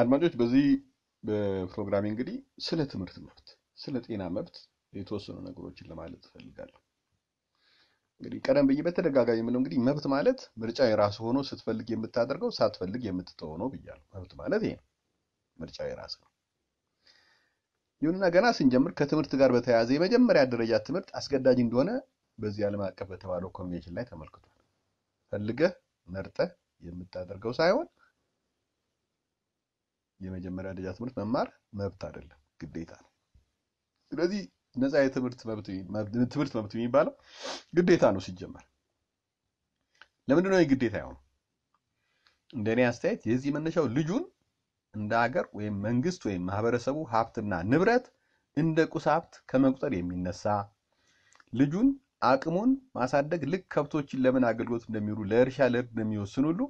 አድማጮች በዚህ በፕሮግራሜ እንግዲህ ስለ ትምህርት መብት፣ ስለ ጤና መብት የተወሰኑ ነገሮችን ለማለት ፈልጋለሁ እንግዲህ ቀደም ብዬ በተደጋጋሚ የምለው እንግዲህ መብት ማለት ምርጫ የራስ ሆኖ ስትፈልግ የምታደርገው ሳትፈልግ የምትተው ነው ብያል መብት ማለት ይሄ ነው። ምርጫ የራስ ነው። ይሁንና ገና ስንጀምር ከትምህርት ጋር በተያያዘ የመጀመሪያ ደረጃ ትምህርት አስገዳጅ እንደሆነ በዚህ ዓለም አቀፍ በተባለው ኮንቬንሽን ላይ ተመልክቷል። ፈልገህ መርጠህ የምታደርገው ሳይሆን የመጀመሪያ ደረጃ ትምህርት መማር መብት አይደለም፣ ግዴታ ነው። ስለዚህ ነፃ የትምህርት ትምህርት መብት የሚባለው ግዴታ ነው ሲጀመር። ለምንድን ነው ግዴታ የሆነው? እንደ እኔ አስተያየት የዚህ መነሻው ልጁን እንደ ሀገር ወይም መንግስት ወይም ማህበረሰቡ ሀብትና ንብረት እንደ ቁስ ሀብት ከመቁጠር የሚነሳ ልጁን አቅሙን ማሳደግ ልክ ከብቶችን ለምን አገልግሎት እንደሚውሉ ለእርሻ ለእርድ እንደሚወስን ሁሉ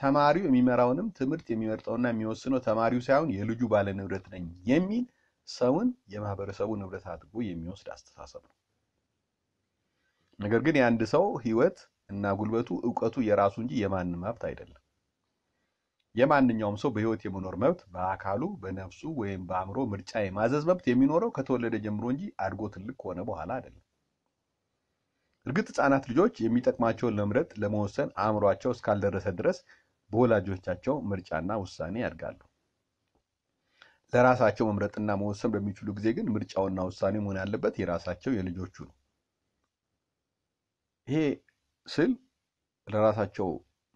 ተማሪው የሚመራውንም ትምህርት የሚመርጠውና የሚወስነው ተማሪው ሳይሆን የልጁ ባለ ንብረት ነኝ የሚል ሰውን የማህበረሰቡ ንብረት አድርጎ የሚወስድ አስተሳሰብ ነው። ነገር ግን የአንድ ሰው ህይወት እና ጉልበቱ፣ እውቀቱ የራሱ እንጂ የማንም መብት አይደለም። የማንኛውም ሰው በህይወት የመኖር መብት በአካሉ በነፍሱ ወይም በአእምሮ ምርጫ የማዘዝ መብት የሚኖረው ከተወለደ ጀምሮ እንጂ አድጎ ትልቅ ከሆነ በኋላ አይደለም። እርግጥ ህጻናት ልጆች የሚጠቅማቸውን ለመምረጥ ለመወሰን አእምሯቸው እስካልደረሰ ድረስ በወላጆቻቸው ምርጫና ውሳኔ ያድጋሉ። ለራሳቸው መምረጥና መወሰን በሚችሉ ጊዜ ግን ምርጫውና ውሳኔ መሆን ያለበት የራሳቸው የልጆቹ ነው። ይሄ ስል ለራሳቸው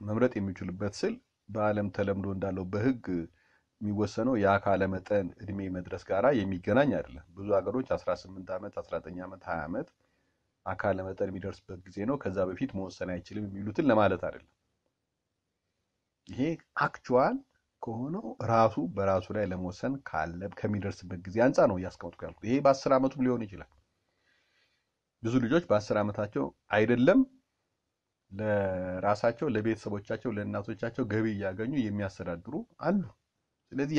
መምረጥ የሚችሉበት ስል በዓለም ተለምዶ እንዳለው በህግ የሚወሰነው የአካለ መጠን እድሜ መድረስ ጋራ የሚገናኝ አይደለም። ብዙ ሀገሮች 18 ዓመት፣ 19 ዓመት፣ 20 ዓመት አካለ መጠን የሚደርስበት ጊዜ ነው ከዛ በፊት መወሰን አይችልም የሚሉትን ለማለት አይደለም። ይሄ አክቹዋል ከሆነው ራሱ በራሱ ላይ ለመወሰን ካለ ከሚደርስበት ጊዜ አንጻር ነው እያስቀመጥኩ ያልኩት። ይሄ በአስር ዓመቱም ሊሆን ይችላል። ብዙ ልጆች በአስር ዓመታቸው አይደለም ለራሳቸው ለቤተሰቦቻቸው፣ ለእናቶቻቸው ገቢ እያገኙ የሚያስተዳድሩ አሉ። ስለዚህ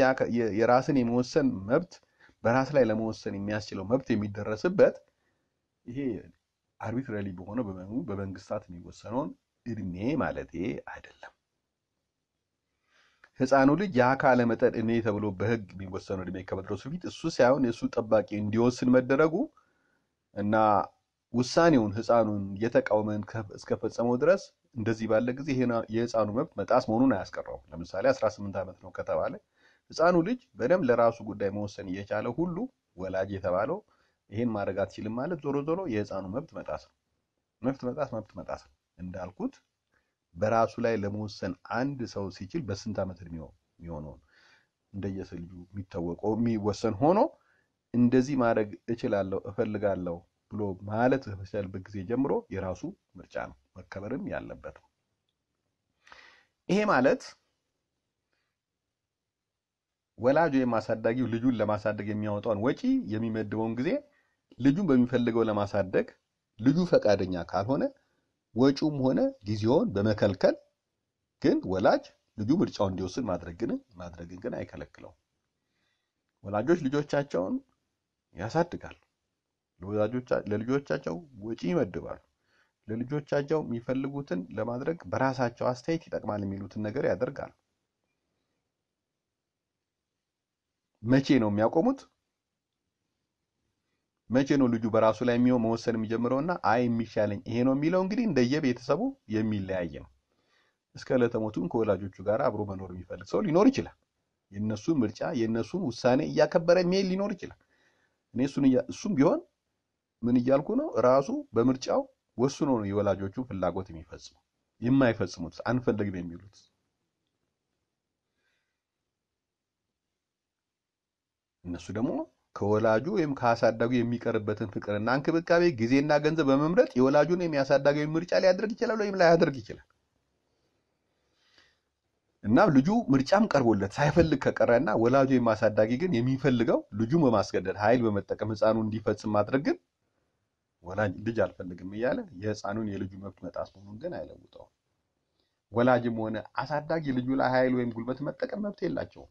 የራስን የመወሰን መብት በራስ ላይ ለመወሰን የሚያስችለው መብት የሚደረስበት ይሄ አርቢትራሪ በሆነው በመንግስታት የሚወሰነውን እድሜ ማለት አይደለም። ህፃኑ ልጅ የአካለ መጠን እኔ ተብሎ በህግ የሚወሰነው እድሜ ከመድረሱ ፊት እሱ ሳይሆን የእሱ ጠባቂ እንዲወስን መደረጉ እና ውሳኔውን ህፃኑን የተቃወመን እስከፈጸመው ድረስ እንደዚህ ባለ ጊዜ የህፃኑ መብት መጣስ መሆኑን አያስቀረውም። ለምሳሌ 18 ዓመት ነው ከተባለ ህፃኑ ልጅ በደንብ ለራሱ ጉዳይ መወሰን እየቻለ ሁሉ ወላጅ የተባለው ይሄን ማድረግ አትችልም ማለት ዞሮ ዞሮ የህፃኑ መብት መጣስ ነው። መብት መጣስ መብት መጣስ ነው እንዳልኩት በራሱ ላይ ለመወሰን አንድ ሰው ሲችል በስንት ዓመት እድሜው የሚሆነውን እንደየሰው ልጁ የሚታወቀው የሚወሰን ሆኖ እንደዚህ ማድረግ እችላለሁ እፈልጋለሁ ብሎ ማለት በቻለበት ጊዜ ጀምሮ የራሱ ምርጫ ነው፣ መከበርም ያለበት ነው። ይሄ ማለት ወላጅ ወይም አሳዳጊው ልጁን ለማሳደግ የሚያወጣውን ወጪ የሚመድበውን ጊዜ ልጁን በሚፈልገው ለማሳደግ ልጁ ፈቃደኛ ካልሆነ ወጪውም ሆነ ጊዜውን በመከልከል ግን ወላጅ ልጁ ምርጫውን እንዲወስን ማድረግን ማድረግን ግን አይከለክለውም። ወላጆች ልጆቻቸውን ያሳድጋሉ። ለልጆቻቸው ወጪ ይመድባሉ። ለልጆቻቸው የሚፈልጉትን ለማድረግ በራሳቸው አስተያየት ይጠቅማል የሚሉትን ነገር ያደርጋል። መቼ ነው የሚያቆሙት? መቼ ነው ልጁ በራሱ ላይ የሚሆን መወሰን ና አይ የሚሻለኝ ይሄ ነው የሚለው እንግዲህ እንደየቤተሰቡ የሚለያይ ነው። እስከ ዕለተሞቱም ከወላጆቹ ጋር አብሮ መኖር የሚፈልግ ሰው ሊኖር ይችላል። የእነሱን ምርጫ የእነሱ ውሳኔ እያከበረ የሚሄድ ሊኖር ይችላል። እኔ እሱም ቢሆን ምን እያልኩ ነው? ራሱ በምርጫው ወስኖ ነው የወላጆቹን ፍላጎት የሚፈጽሙ የማይፈጽሙት አንፈልግም የሚሉት እነሱ ደግሞ ከወላጁ ወይም ከአሳዳጉ የሚቀርበትን ፍቅርና እንክብካቤ ጊዜና ገንዘብ በመምረጥ የወላጁን ወይም የአሳዳጊውን ምርጫ ሊያደርግ ይችላል ወይም ላያደርግ ይችላል። እናም ልጁ ምርጫም ቀርቦለት ሳይፈልግ ከቀረና ወላጁ ወይም አሳዳጊ ግን የሚፈልገው ልጁን በማስገደድ ኃይል በመጠቀም ህፃኑ እንዲፈጽም ማድረግ ግን ወላጅ ልጅ አልፈልግም እያለ የህፃኑን የልጁ መብት መጣስ መሆኑን ግን አይለውጠውም። ወላጅም ሆነ አሳዳጊ ልጁ ላይ ኃይል ወይም ጉልበት መጠቀም መብት የላቸውም።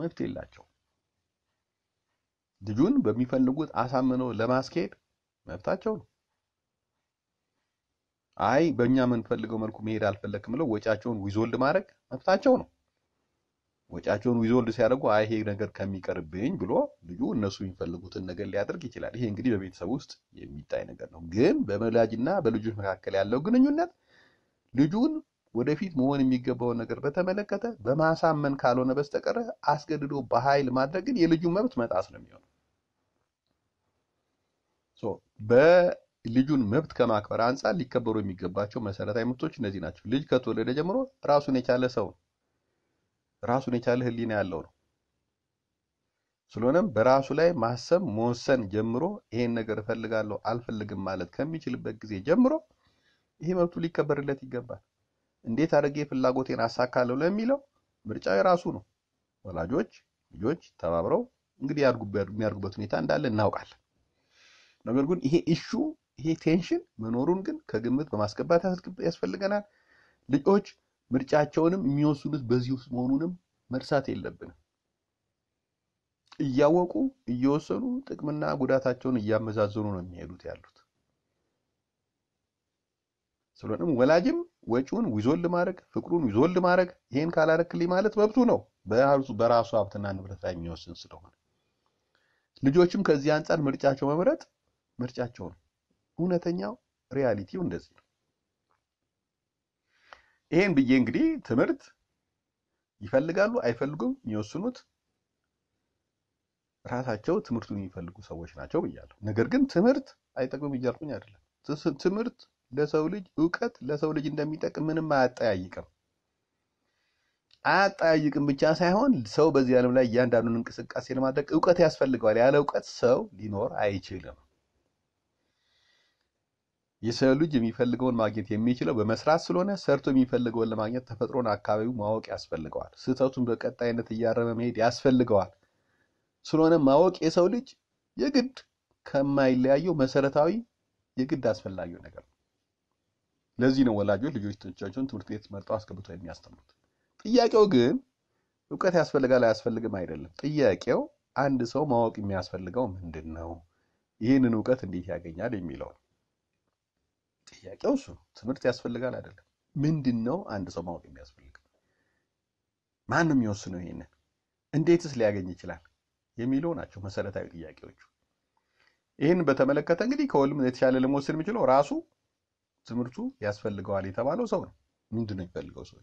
መብት የላቸው ልጁን በሚፈልጉት አሳምነው ለማስኬድ መብታቸው ነው። አይ በእኛ የምንፈልገው መልኩ መሄድ አልፈለክም ብለው ወጪያቸውን ዊዞልድ ማድረግ መብታቸው ነው። ወጪያቸውን ዊዞልድ ሲያደርጉ አይ ይሄ ነገር ከሚቀርብኝ ብሎ ልጁ እነሱ የሚፈልጉትን ነገር ሊያደርግ ይችላል። ይሄ እንግዲህ በቤተሰብ ውስጥ የሚታይ ነገር ነው። ግን በመላጅና በልጆች መካከል ያለው ግንኙነት ልጁን ወደፊት መሆን የሚገባውን ነገር በተመለከተ በማሳመን ካልሆነ በስተቀረ አስገድዶ በኃይል ማድረግ ግን የልጁን መብት መጣስ ነው የሚሆነው። በልጁን መብት ከማክበር አንጻር ሊከበሩ የሚገባቸው መሰረታዊ መብቶች እነዚህ ናቸው። ልጅ ከተወለደ ጀምሮ ራሱን የቻለ ሰው ነው። ራሱን የቻለ ሕሊና ያለው ነው። ስለሆነም በራሱ ላይ ማሰብ መወሰን ጀምሮ ይሄን ነገር እፈልጋለሁ አልፈልግም ማለት ከሚችልበት ጊዜ ጀምሮ ይሄ መብቱ ሊከበርለት ይገባል። እንዴት አድርጌ ፍላጎቴን አሳካለሁ ለሚለው ምርጫ የራሱ ነው። ወላጆች ልጆች ተባብረው እንግዲህ የሚያድጉበት ሁኔታ እንዳለ እናውቃለን። ነገር ግን ይሄ ኢሹ ይሄ ቴንሽን መኖሩን ግን ከግምት በማስገባት ያስፈልገናል። ልጆች ምርጫቸውንም የሚወስኑት በዚህ ውስጥ መሆኑንም መርሳት የለብንም። እያወቁ እየወሰኑ ጥቅምና ጉዳታቸውን እያመዛዘኑ ነው የሚሄዱት ያሉት። ስለሆነም ወላጅም ወጪውን ዊዞል ማድረግ ፍቅሩን ዊዞል ማድረግ ይሄን ካላረክልኝ ማለት መብቱ ነው፣ በራሱ ሀብትና ንብረት ላይ የሚወስን ስለሆነ ልጆችም ከዚህ አንጻር ምርጫቸው መምረጥ ምርጫቸው ነው። እውነተኛው ሪያሊቲው እንደዚህ ነው። ይሄን ብዬ እንግዲህ ትምህርት ይፈልጋሉ አይፈልጉም የሚወስኑት ራሳቸው ትምህርቱን የሚፈልጉ ሰዎች ናቸው ብያለሁ። ነገር ግን ትምህርት አይጠቅምም እያልኩኝ አይደለም። ትምህርት ለሰው ልጅ እውቀት ለሰው ልጅ እንደሚጠቅም ምንም አያጠያይቅም። አያጠያይቅም ብቻ ሳይሆን ሰው በዚህ ዓለም ላይ እያንዳንዱን እንቅስቃሴ ለማድረግ እውቀት ያስፈልገዋል። ያለ እውቀት ሰው ሊኖር አይችልም። የሰው ልጅ የሚፈልገውን ማግኘት የሚችለው በመስራት ስለሆነ ሰርቶ የሚፈልገውን ለማግኘት ተፈጥሮን፣ አካባቢው ማወቅ ያስፈልገዋል። ስህተቱን በቀጣይነት እያረመ መሄድ ያስፈልገዋል። ስለሆነ ማወቅ የሰው ልጅ የግድ ከማይለያየው መሰረታዊ የግድ አስፈላጊው ነገር ነው። ለዚህ ነው ወላጆች ልጆቻቸውን ትምህርት ቤት መርጠው አስገብተው የሚያስተምሩት። ጥያቄው ግን እውቀት ያስፈልጋል አያስፈልግም አይደለም። ጥያቄው አንድ ሰው ማወቅ የሚያስፈልገው ምንድን ነው፣ ይህንን እውቀት እንዴት ያገኛል የሚለው ጥያቄው እሱ ትምህርት ያስፈልጋል አይደለም። ምንድን ነው አንድ ሰው ማወቅ የሚያስፈልገው? ማን ነው የሚወስነው? ይሄንን እንዴትስ ሊያገኝ ይችላል የሚለው ናቸው መሰረታዊ ጥያቄዎቹ። ይህን በተመለከተ እንግዲህ ከሁሉም የተሻለ ለመወሰን የሚችለው ራሱ ትምህርቱ ያስፈልገዋል የተባለው ሰው ነው። ምንድን ነው የሚፈልገው ሰው?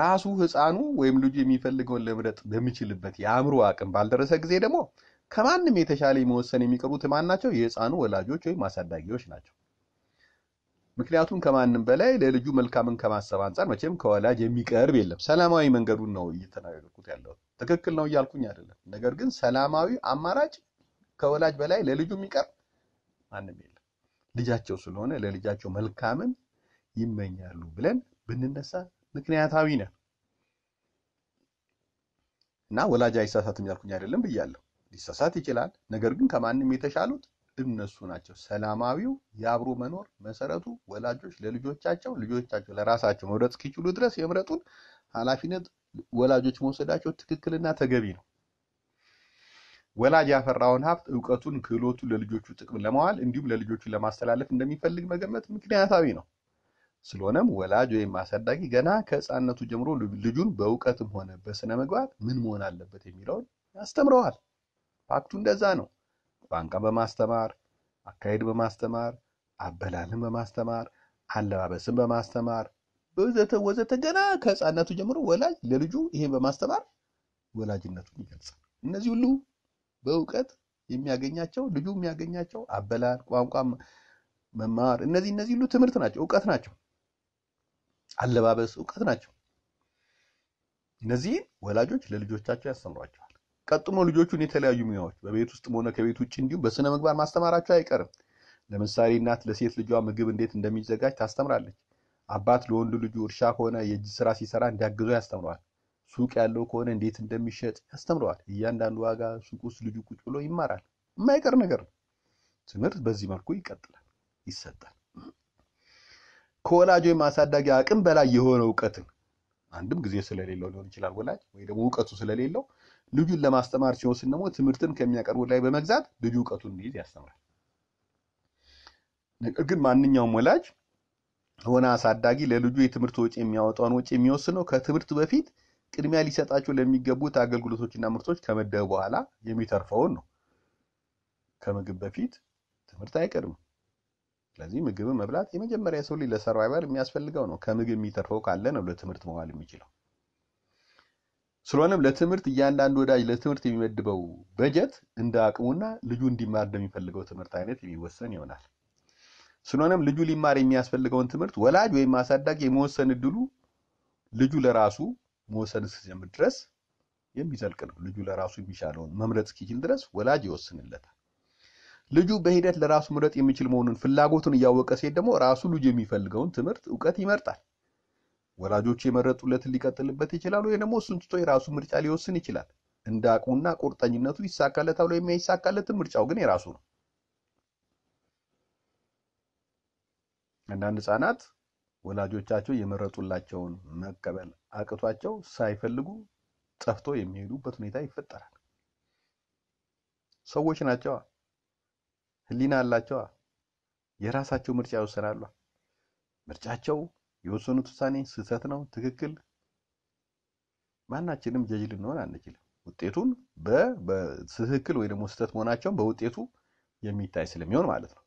ራሱ ህፃኑ ወይም ልጁ የሚፈልገውን ለመምረጥ በሚችልበት የአእምሮ አቅም ባልደረሰ ጊዜ ደግሞ ከማንም የተሻለ መወሰን የሚቀሩት ማን ናቸው? የህፃኑ ወላጆች ወይም አሳዳጊዎች ናቸው። ምክንያቱም ከማንም በላይ ለልጁ መልካምን ከማሰብ አንጻር መቼም ከወላጅ የሚቀርብ የለም። ሰላማዊ መንገዱን ነው እየተናገርኩት ያለው። ትክክል ነው እያልኩኝ አይደለም። ነገር ግን ሰላማዊ አማራጭ ከወላጅ በላይ ለልጁ የሚቀርብ ማንም የለም። ልጃቸው ስለሆነ ለልጃቸው መልካምን ይመኛሉ ብለን ብንነሳ ምክንያታዊ ነን እና ወላጅ አይሳሳትም ያልኩኝ አይደለም ብያለሁ። ሊሳሳት ይችላል። ነገር ግን ከማንም የተሻሉት እነሱ ናቸው። ሰላማዊው የአብሮ መኖር መሰረቱ ወላጆች ለልጆቻቸው ልጆቻቸው ለራሳቸው መውረጥ እስኪችሉ ድረስ የምረጡን ኃላፊነት ወላጆች መውሰዳቸው ትክክልና ተገቢ ነው። ወላጅ ያፈራውን ሀብት እውቀቱን፣ ክህሎቱን ለልጆቹ ጥቅም ለማዋል እንዲሁም ለልጆቹ ለማስተላለፍ እንደሚፈልግ መገመት ምክንያታዊ ነው። ስለሆነም ወላጅ ወይም አሳዳጊ ገና ከህፃነቱ ጀምሮ ልጁን በእውቀትም ሆነ በስነ ምግባር ምን መሆን አለበት የሚለውን ያስተምረዋል። ፋክቱ እንደዛ ነው። ቋንቋ በማስተማር አካሄድ በማስተማር አበላልን በማስተማር አለባበስን በማስተማር ወዘተ ወዘተ ገና ከህፃነቱ ጀምሮ ወላጅ ለልጁ ይሄን በማስተማር ወላጅነቱን ይገልጻል። እነዚህ ሁሉ በእውቀት የሚያገኛቸው ልጁ የሚያገኛቸው አበላል፣ ቋንቋ መማር፣ እነዚህ እነዚህ ሁሉ ትምህርት ናቸው፣ እውቀት ናቸው። አለባበስ እውቀት ናቸው። እነዚህን ወላጆች ለልጆቻቸው ያስተምሯቸዋል። ቀጥሞ ልጆቹን የተለያዩ ሙያዎች በቤት ውስጥም ሆነ ከቤት ውጭ እንዲሁም በስነ ምግባር ማስተማራቸው አይቀርም። ለምሳሌ እናት ለሴት ልጇ ምግብ እንዴት እንደሚዘጋጅ ታስተምራለች። አባት ለወንዱ ልጁ እርሻ ከሆነ የእጅ ስራ ሲሰራ እንዲያግዘው ያስተምረዋል። ሱቅ ያለው ከሆነ እንዴት እንደሚሸጥ ያስተምረዋል። እያንዳንዱ ዋጋ ሱቅ ውስጥ ልጁ ቁጭ ብሎ ይማራል። የማይቀር ነገር ነው። ትምህርት በዚህ መልኩ ይቀጥላል፣ ይሰጣል። ከወላጅ ወይም አሳዳጊ አቅም በላይ የሆነ እውቀትን አንድም ጊዜ ስለሌለው ሊሆን ይችላል ወላጅ ወይ ደግሞ እውቀቱ ስለሌለው ልጁን ለማስተማር ሲወስን ደግሞ ትምህርትን ከሚያቀርቡ ላይ በመግዛት ልጁ እውቀቱን እንዲይዝ ያስተምራል። ነገር ግን ማንኛውም ወላጅ ሆነ አሳዳጊ ለልጁ የትምህርት ወጪ የሚያወጣውን ወጪ የሚወስነው ከትምህርት በፊት ቅድሚያ ሊሰጣቸው ለሚገቡት አገልግሎቶችና ምርቶች ከመደበ በኋላ የሚተርፈውን ነው። ከምግብ በፊት ትምህርት አይቀድምም። ስለዚህ ምግብ መብላት የመጀመሪያ ሰው ልጅ ለሰርቫይቨር የሚያስፈልገው ነው። ከምግብ የሚተርፈው ካለ ነው ለትምህርት መዋል የሚችለው። ስለሆነም ለትምህርት እያንዳንዱ ወዳጅ ለትምህርት የሚመድበው በጀት እንደ አቅሙና ልጁ እንዲማር እንደሚፈልገው ትምህርት አይነት የሚወሰን ይሆናል። ስለሆነም ልጁ ሊማር የሚያስፈልገውን ትምህርት ወላጅ ወይም አሳዳጊ የመወሰን እድሉ ልጁ ለራሱ መወሰን እስኪጀምር ድረስ የሚዘልቅ ነው። ልጁ ለራሱ የሚሻለውን መምረጥ እስኪችል ድረስ ወላጅ ይወስንለታል። ልጁ በሂደት ለራሱ መምረጥ የሚችል መሆኑን ፍላጎቱን እያወቀ ሲሄድ ደግሞ ራሱ ልጁ የሚፈልገውን ትምህርት፣ እውቀት ይመርጣል። ወላጆቹ የመረጡለትን ሊቀጥልበት ይችላል፣ ወይ ደግሞ እሱን ትቶ የራሱ ምርጫ ሊወስን ይችላል። እንደ አቅሙና ቁርጠኝነቱ ይሳካለት ተብሎ የማይሳካለትን ምርጫው ግን የራሱ ነው። አንዳንድ ህጻናት ወላጆቻቸው የመረጡላቸውን መቀበል አቅቷቸው ሳይፈልጉ ጠፍቶ የሚሄዱበት ሁኔታ ይፈጠራል። ሰዎች ናቸዋ፣ ህሊና አላቸዋ፣ የራሳቸው ምርጫ ይወሰናሉ። ምርጫቸው የወሰኑት ውሳኔ ስህተት ነው፣ ትክክል ማናችንም ጀጅ ልንሆን አንችልም። ውጤቱን በትክክል ወይ ደግሞ ስህተት መሆናቸውን በውጤቱ የሚታይ ስለሚሆን ማለት ነው።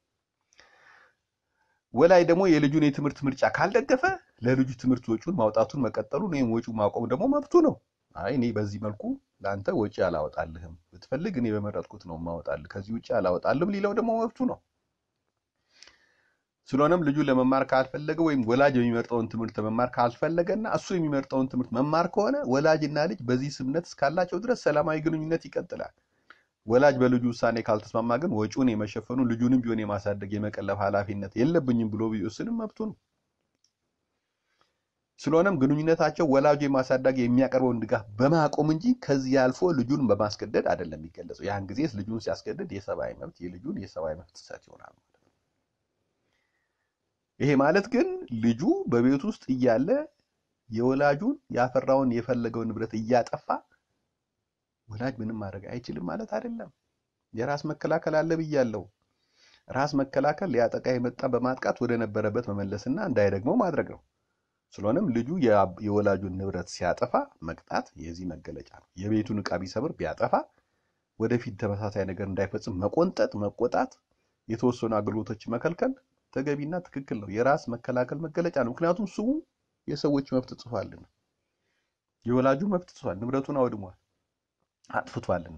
ወላይ ደግሞ የልጁን የትምህርት ምርጫ ካልደገፈ ለልጁ ትምህርት ወጪውን ማውጣቱን መቀጠሉን ወይም ወጪውን ማቆም ደግሞ መብቱ ነው። አይ እኔ በዚህ መልኩ ለአንተ ወጪ አላወጣልህም፣ ብትፈልግ እኔ በመረጥኩት ነው ማወጣልህ፣ ከዚህ ውጭ አላወጣልም ሊለው ደግሞ መብቱ ነው። ስለሆነም ልጁ ለመማር ካልፈለገ ወይም ወላጅ የሚመርጠውን ትምህርት መማር ካልፈለገና እሱ የሚመርጠውን ትምህርት መማር ከሆነ ወላጅና ልጅ በዚህ ስምነት እስካላቸው ድረስ ሰላማዊ ግንኙነት ይቀጥላል። ወላጅ በልጁ ውሳኔ ካልተስማማ ግን ወጪውን የመሸፈኑ ልጁንም ቢሆን የማሳደግ የመቀለብ ኃላፊነት የለብኝም ብሎ ቢወስንም መብቱ ነው። ስለሆነም ግንኙነታቸው ወላጁ የማሳደግ የሚያቀርበውን ድጋፍ በማቆም እንጂ ከዚህ አልፎ ልጁን በማስገደድ አይደለም የሚገለጸው። ያን ጊዜ ልጁን ሲያስገድድ የሰብአዊ መብት የልጁን የሰብአዊ መብት ጥሰት ይሆናል ማለት ነው። ይሄ ማለት ግን ልጁ በቤት ውስጥ እያለ የወላጁን ያፈራውን የፈለገውን ንብረት እያጠፋ ወላጅ ምንም ማድረግ አይችልም ማለት አይደለም። የራስ መከላከል አለ ብያለሁ። ራስ መከላከል ሊያጠቃ የመጣ በማጥቃት ወደ ነበረበት መመለስና እንዳይደግመው ማድረግ ነው። ስለሆነም ልጁ የወላጁን ንብረት ሲያጠፋ መቅጣት የዚህ መገለጫ ነው። የቤቱን ዕቃ ቢሰብር ቢያጠፋ፣ ወደፊት ተመሳሳይ ነገር እንዳይፈጽም መቆንጠጥ፣ መቆጣት፣ የተወሰኑ አገልግሎቶች መከልከል ተገቢና ትክክል ነው። የራስ መከላከል መገለጫ ነው። ምክንያቱም ስሙ የሰዎች መብት ጽፏልና የወላጁ መብት ጽፏል። ንብረቱን አውድሟል። አጥፍቷልና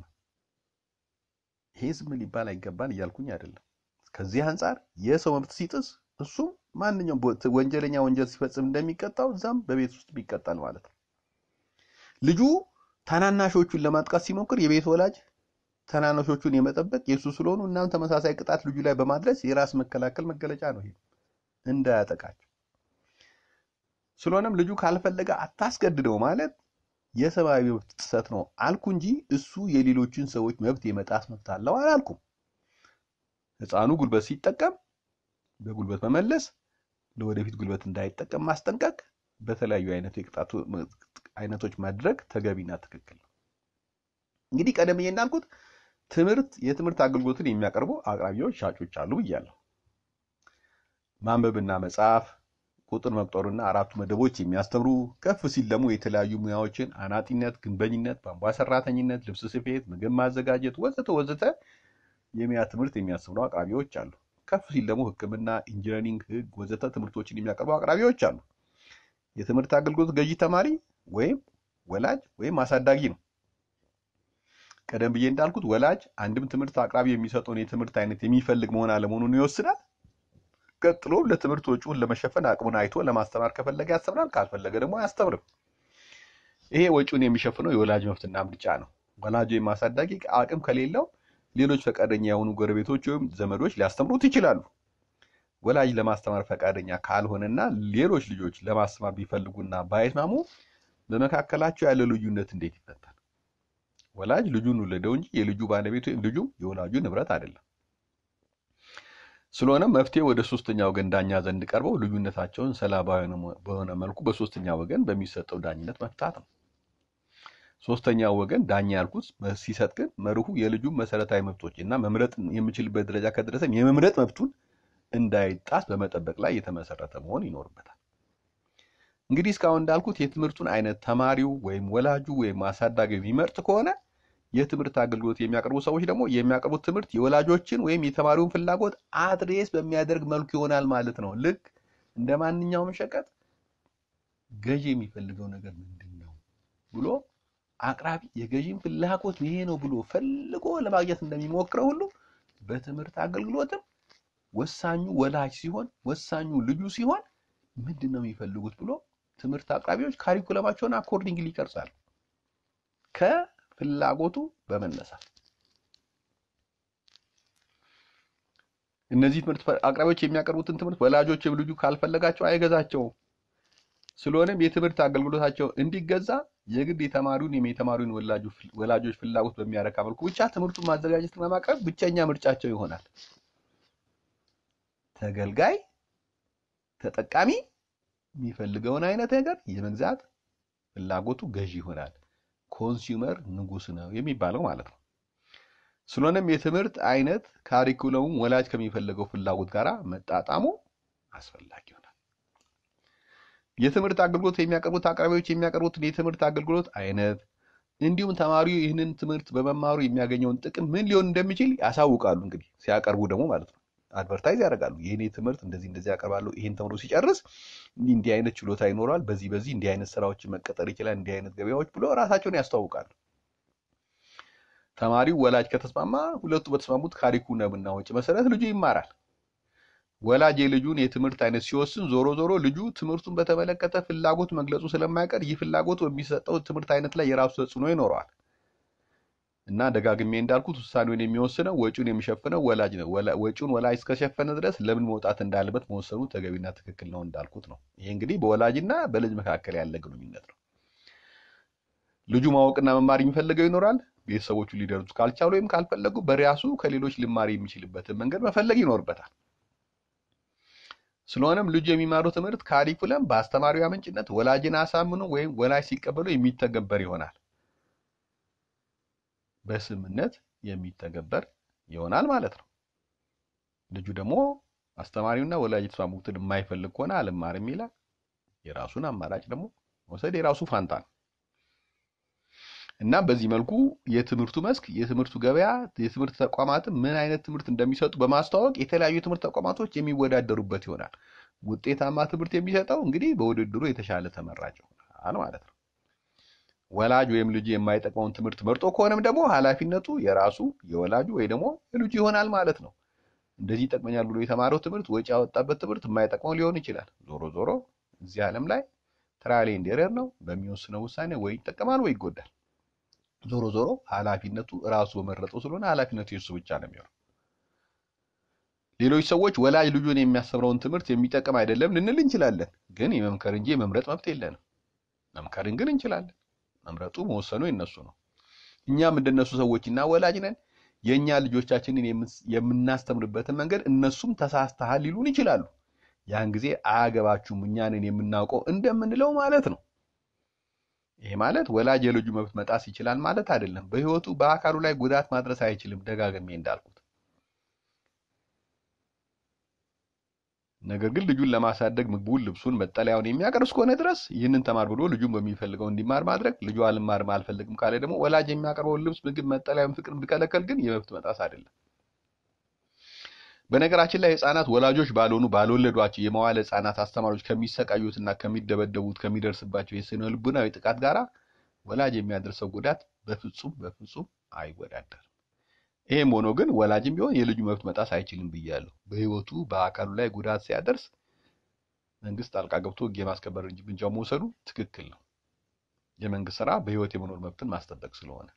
ይሄ ዝም ሊባል አይገባን እያልኩኝ አይደለም። ከዚህ አንጻር የሰው መብት ሲጥስ እሱም ማንኛውም ወንጀለኛ ወንጀል ሲፈጽም እንደሚቀጣው እዛም በቤት ውስጥ ይቀጣል ማለት ነው። ልጁ ታናናሾቹን ለማጥቃት ሲሞክር የቤት ወላጅ ታናናሾቹን የመጠበቅ የእሱ ስለሆኑ እናም ተመሳሳይ ቅጣት ልጁ ላይ በማድረስ የራስ መከላከል መገለጫ ነው። ይሄ እንዳያጠቃቸው ስለሆነም ልጁ ካልፈለገ አታስገድደው ማለት የሰብአዊ መብት ጥሰት ነው አልኩ እንጂ እሱ የሌሎችን ሰዎች መብት የመጣስ መብት አለው አላልኩም። ህፃኑ ጉልበት ሲጠቀም በጉልበት መመለስ፣ ለወደፊት ጉልበት እንዳይጠቀም ማስጠንቀቅ፣ በተለያዩ አይነት የቅጣቱ አይነቶች ማድረግ ተገቢና ትክክል ነው። እንግዲህ ቀደም ብዬ እንዳልኩት ትምህርት የትምህርት አገልግሎትን የሚያቀርቡ አቅራቢዎች፣ ሻጮች አሉ ብያለሁ። ማንበብና መጻፍ ቁጥር መቁጠሩና አራቱ መደቦች የሚያስተምሩ ከፍ ሲል ደግሞ የተለያዩ ሙያዎችን አናጢነት፣ ግንበኝነት፣ ቧንቧ ሰራተኝነት፣ ልብስ ስፌት፣ ምግብ ማዘጋጀት ወዘተ ወዘተ የሙያ ትምህርት የሚያስተምሩ አቅራቢዎች አሉ። ከፍ ሲል ደግሞ ሕክምና፣ ኢንጂነሪንግ፣ ህግ ወዘተ ትምህርቶችን የሚያቀርቡ አቅራቢዎች አሉ። የትምህርት አገልግሎት ገዢ ተማሪ ወይም ወላጅ ወይም አሳዳጊ ነው። ቀደም ብዬ እንዳልኩት ወላጅ አንድም ትምህርት አቅራቢ የሚሰጠውን የትምህርት አይነት የሚፈልግ መሆን አለመሆኑን ይወስናል። ቀጥሎ ለትምህርት ወጪውን ለመሸፈን አቅሙን አይቶ ለማስተማር ከፈለገ ያስተምራል፣ ካልፈለገ ደግሞ አያስተምርም። ይሄ ወጪውን የሚሸፍነው የወላጅ መብትና ምርጫ ነው። ወላጅ ወይም አሳዳጊ አቅም ከሌለው ሌሎች ፈቃደኛ የሆኑ ጎረቤቶች ወይም ዘመዶች ሊያስተምሩት ይችላሉ። ወላጅ ለማስተማር ፈቃደኛ ካልሆነና ሌሎች ልጆች ለማስተማር ቢፈልጉና ባይስማሙ በመካከላቸው ያለ ልዩነት እንዴት ይፈታል? ወላጅ ልጁን ወለደው እንጂ የልጁ ባለቤት ወይም ልጁም የወላጁ ንብረት አይደለም። ስለሆነ መፍትሄ ወደ ሶስተኛ ወገን ዳኛ ዘንድ ቀርበው ልዩነታቸውን ሰላባዊ በሆነ መልኩ በሶስተኛ ወገን በሚሰጠው ዳኝነት መፍታት ነው። ሶስተኛ ወገን ዳኛ ያልኩት ሲሰጥ ግን መርሁ የልጁን መሰረታዊ መብቶች እና መምረጥ የምችልበት ደረጃ ከደረሰም የመምረጥ መብቱን እንዳይጣስ በመጠበቅ ላይ የተመሰረተ መሆን ይኖርበታል። እንግዲህ እስካሁን እንዳልኩት የትምህርቱን አይነት ተማሪው ወይም ወላጁ ወይም አሳዳጊ የሚመርጥ ከሆነ የትምህርት አገልግሎት የሚያቀርቡ ሰዎች ደግሞ የሚያቀርቡት ትምህርት የወላጆችን ወይም የተማሪውን ፍላጎት አድሬስ በሚያደርግ መልኩ ይሆናል ማለት ነው። ልክ እንደ ማንኛውም ሸቀጥ ገዢ የሚፈልገው ነገር ምንድን ነው ብሎ አቅራቢ የገዢን ፍላጎት ይሄ ነው ብሎ ፈልጎ ለማግኘት እንደሚሞክረው ሁሉ በትምህርት አገልግሎትም ወሳኙ ወላጅ ሲሆን ወሳኙ ልጁ ሲሆን ምንድን ነው የሚፈልጉት ብሎ ትምህርት አቅራቢዎች ካሪኩለማቸውን አኮርዲንግ ይቀርጻል። ፍላጎቱ በመነሳት እነዚህ ትምህርት አቅራቢዎች የሚያቀርቡትን ትምህርት ወላጆች ልጁ ካልፈለጋቸው አይገዛቸውም። ስለሆነም የትምህርት አገልግሎታቸው እንዲገዛ የግድ የተማሪውን የተማሪውን ወላጆች ፍላጎት በሚያረካ መልኩ ብቻ ትምህርቱን ማዘጋጀትና ማቅረብ ብቸኛ ምርጫቸው ይሆናል። ተገልጋይ ተጠቃሚ የሚፈልገውን አይነት ነገር የመግዛት ፍላጎቱ ገዢ ይሆናል። ኮንሱመር ንጉስ ነው የሚባለው ማለት ነው። ስለሆነም የትምህርት አይነት ካሪኩለሙ ወላጅ ከሚፈለገው ፍላጎት ጋር መጣጣሙ አስፈላጊ ይሆናል። የትምህርት አገልግሎት የሚያቀርቡት አቅራቢዎች የሚያቀርቡትን የትምህርት አገልግሎት አይነት እንዲሁም ተማሪው ይህንን ትምህርት በመማሩ የሚያገኘውን ጥቅም ምን ሊሆን እንደሚችል ያሳውቃሉ። እንግዲህ ሲያቀርቡ ደግሞ ማለት ነው አድቨርታይዝ ያደርጋሉ። ይህን ትምህርት እንደዚህ እንደዚህ ያቀርባሉ። ይህን ተምሮ ሲጨርስ እንዲህ አይነት ችሎታ ይኖራል፣ በዚህ በዚህ እንዲህ አይነት ስራዎችን መቀጠር ይችላል፣ እንዲህ አይነት ገበያዎች ብሎ ራሳቸውን ያስተዋውቃሉ። ተማሪው ወላጅ ከተስማማ ሁለቱ በተስማሙት ካሪኩለምና ወጪ መሰረት ልጁ ይማራል። ወላጅ የልጁን የትምህርት አይነት ሲወስን ዞሮ ዞሮ ልጁ ትምህርቱን በተመለከተ ፍላጎት መግለጹ ስለማይቀር ይህ ፍላጎት በሚሰጠው ትምህርት አይነት ላይ የራሱ ተጽዕኖ ይኖረዋል። እና ደጋግሜ እንዳልኩት ውሳኔውን የሚወስነው ወጪውን የሚሸፍነው ወላጅ ነው። ወጪውን ወላጅ እስከሸፈነ ድረስ ለምን መውጣት እንዳለበት መወሰኑ ተገቢና ትክክል ነው እንዳልኩት ነው። ይሄ እንግዲህ በወላጅና በልጅ መካከል ያለ ግንኙነት ነው። ልጁ ማወቅና መማር የሚፈልገው ይኖራል። ቤተሰቦቹ ሊደርሱ ካልቻሉ ወይም ካልፈለጉ በራሱ ከሌሎች ልማር የሚችልበትን መንገድ መፈለግ ይኖርበታል። ስለሆነም ልጁ የሚማረው ትምህርት ካሪኩለም በአስተማሪው አመንጭነት ወላጅን አሳምኖ ወይም ወላጅ ሲቀበሉ የሚተገበር ይሆናል። በስምነት የሚተገበር ይሆናል ማለት ነው። ልጁ ደግሞ አስተማሪውና ወላጅ የተስማሙትን የማይፈልግ ከሆነ አልማርም ይላል። የራሱን አማራጭ ደግሞ መውሰድ የራሱ ፋንታ ነው እና በዚህ መልኩ የትምህርቱ መስክ፣ የትምህርቱ ገበያ፣ የትምህርት ተቋማት ምን አይነት ትምህርት እንደሚሰጡ በማስተዋወቅ የተለያዩ የትምህርት ተቋማቶች የሚወዳደሩበት ይሆናል። ውጤታማ ትምህርት የሚሰጠው እንግዲህ በውድድሩ የተሻለ ተመራጭ ይሆናል ማለት ነው። ወላጅ ወይም ልጁ የማይጠቅመውን ትምህርት መርጦ ከሆነም ደግሞ ኃላፊነቱ የራሱ የወላጁ ወይ ደግሞ የልጁ ይሆናል ማለት ነው። እንደዚህ ይጠቅመኛል ብሎ የተማረው ትምህርት ወጪ ያወጣበት ትምህርት የማይጠቅመው ሊሆን ይችላል። ዞሮ ዞሮ እዚህ ዓለም ላይ ትራሌ እንዲረር ነው በሚወስነው ውሳኔ ወይ ይጠቀማል ወይ ይጎዳል። ዞሮ ዞሮ ኃላፊነቱ ራሱ በመረጠው ስለሆነ ኃላፊነቱ የሱ ብቻ ነው የሚሆነው። ሌሎች ሰዎች ወላጅ ልጁን የሚያስተምረውን ትምህርት የሚጠቅም አይደለም ልንል እንችላለን፣ ግን የመምከር እንጂ የመምረጥ መብት የለንም። መምከርን ግን እንችላለን። መምረጡ መወሰኑ የነሱ ነው። እኛም እንደነሱ ሰዎችና ወላጅ ነን። የእኛ ልጆቻችንን የምናስተምርበትን መንገድ እነሱም ተሳስተሃል ሊሉን ይችላሉ። ያን ጊዜ አያገባችሁም እኛንን የምናውቀው እንደምንለው ማለት ነው። ይሄ ማለት ወላጅ የልጁ መብት መጣስ ይችላል ማለት አይደለም። በህይወቱ በአካሉ ላይ ጉዳት ማድረስ አይችልም። ደጋግሜ እንዳልኩት ነገር ግን ልጁን ለማሳደግ ምግቡን፣ ልብሱን፣ መጠለያውን የሚያቀርብ እስከሆነ ድረስ ይህንን ተማር ብሎ ልጁን በሚፈልገው እንዲማር ማድረግ ልጁ አልማርም አልፈልግም ካለ ደግሞ ወላጅ የሚያቀርበውን ልብስ፣ ምግብ፣ መጠለያውን፣ ፍቅር ቢከለከል ግን የመብት መጣስ አይደለም። በነገራችን ላይ ህጻናት ወላጆች ባልሆኑ ባልወለዷቸው የመዋለ ህጻናት አስተማሪዎች ከሚሰቃዩትና ከሚደበደቡት ከሚደርስባቸው የስነ ልቡናዊ ጥቃት ጋራ ወላጅ የሚያደርሰው ጉዳት በፍጹም በፍጹም አይወዳደርም። ይሄም ሆኖ ግን ወላጅም ቢሆን የልጁ መብት መጣስ አይችልም ብያለሁ። በህይወቱ በአካሉ ላይ ጉዳት ሲያደርስ መንግስት ጣልቃ ገብቶ ህግ የማስከበር እንጂ ብንጃው መውሰዱ ትክክል ነው። የመንግስት ስራ በህይወት የመኖር መብትን ማስጠበቅ ስለሆነ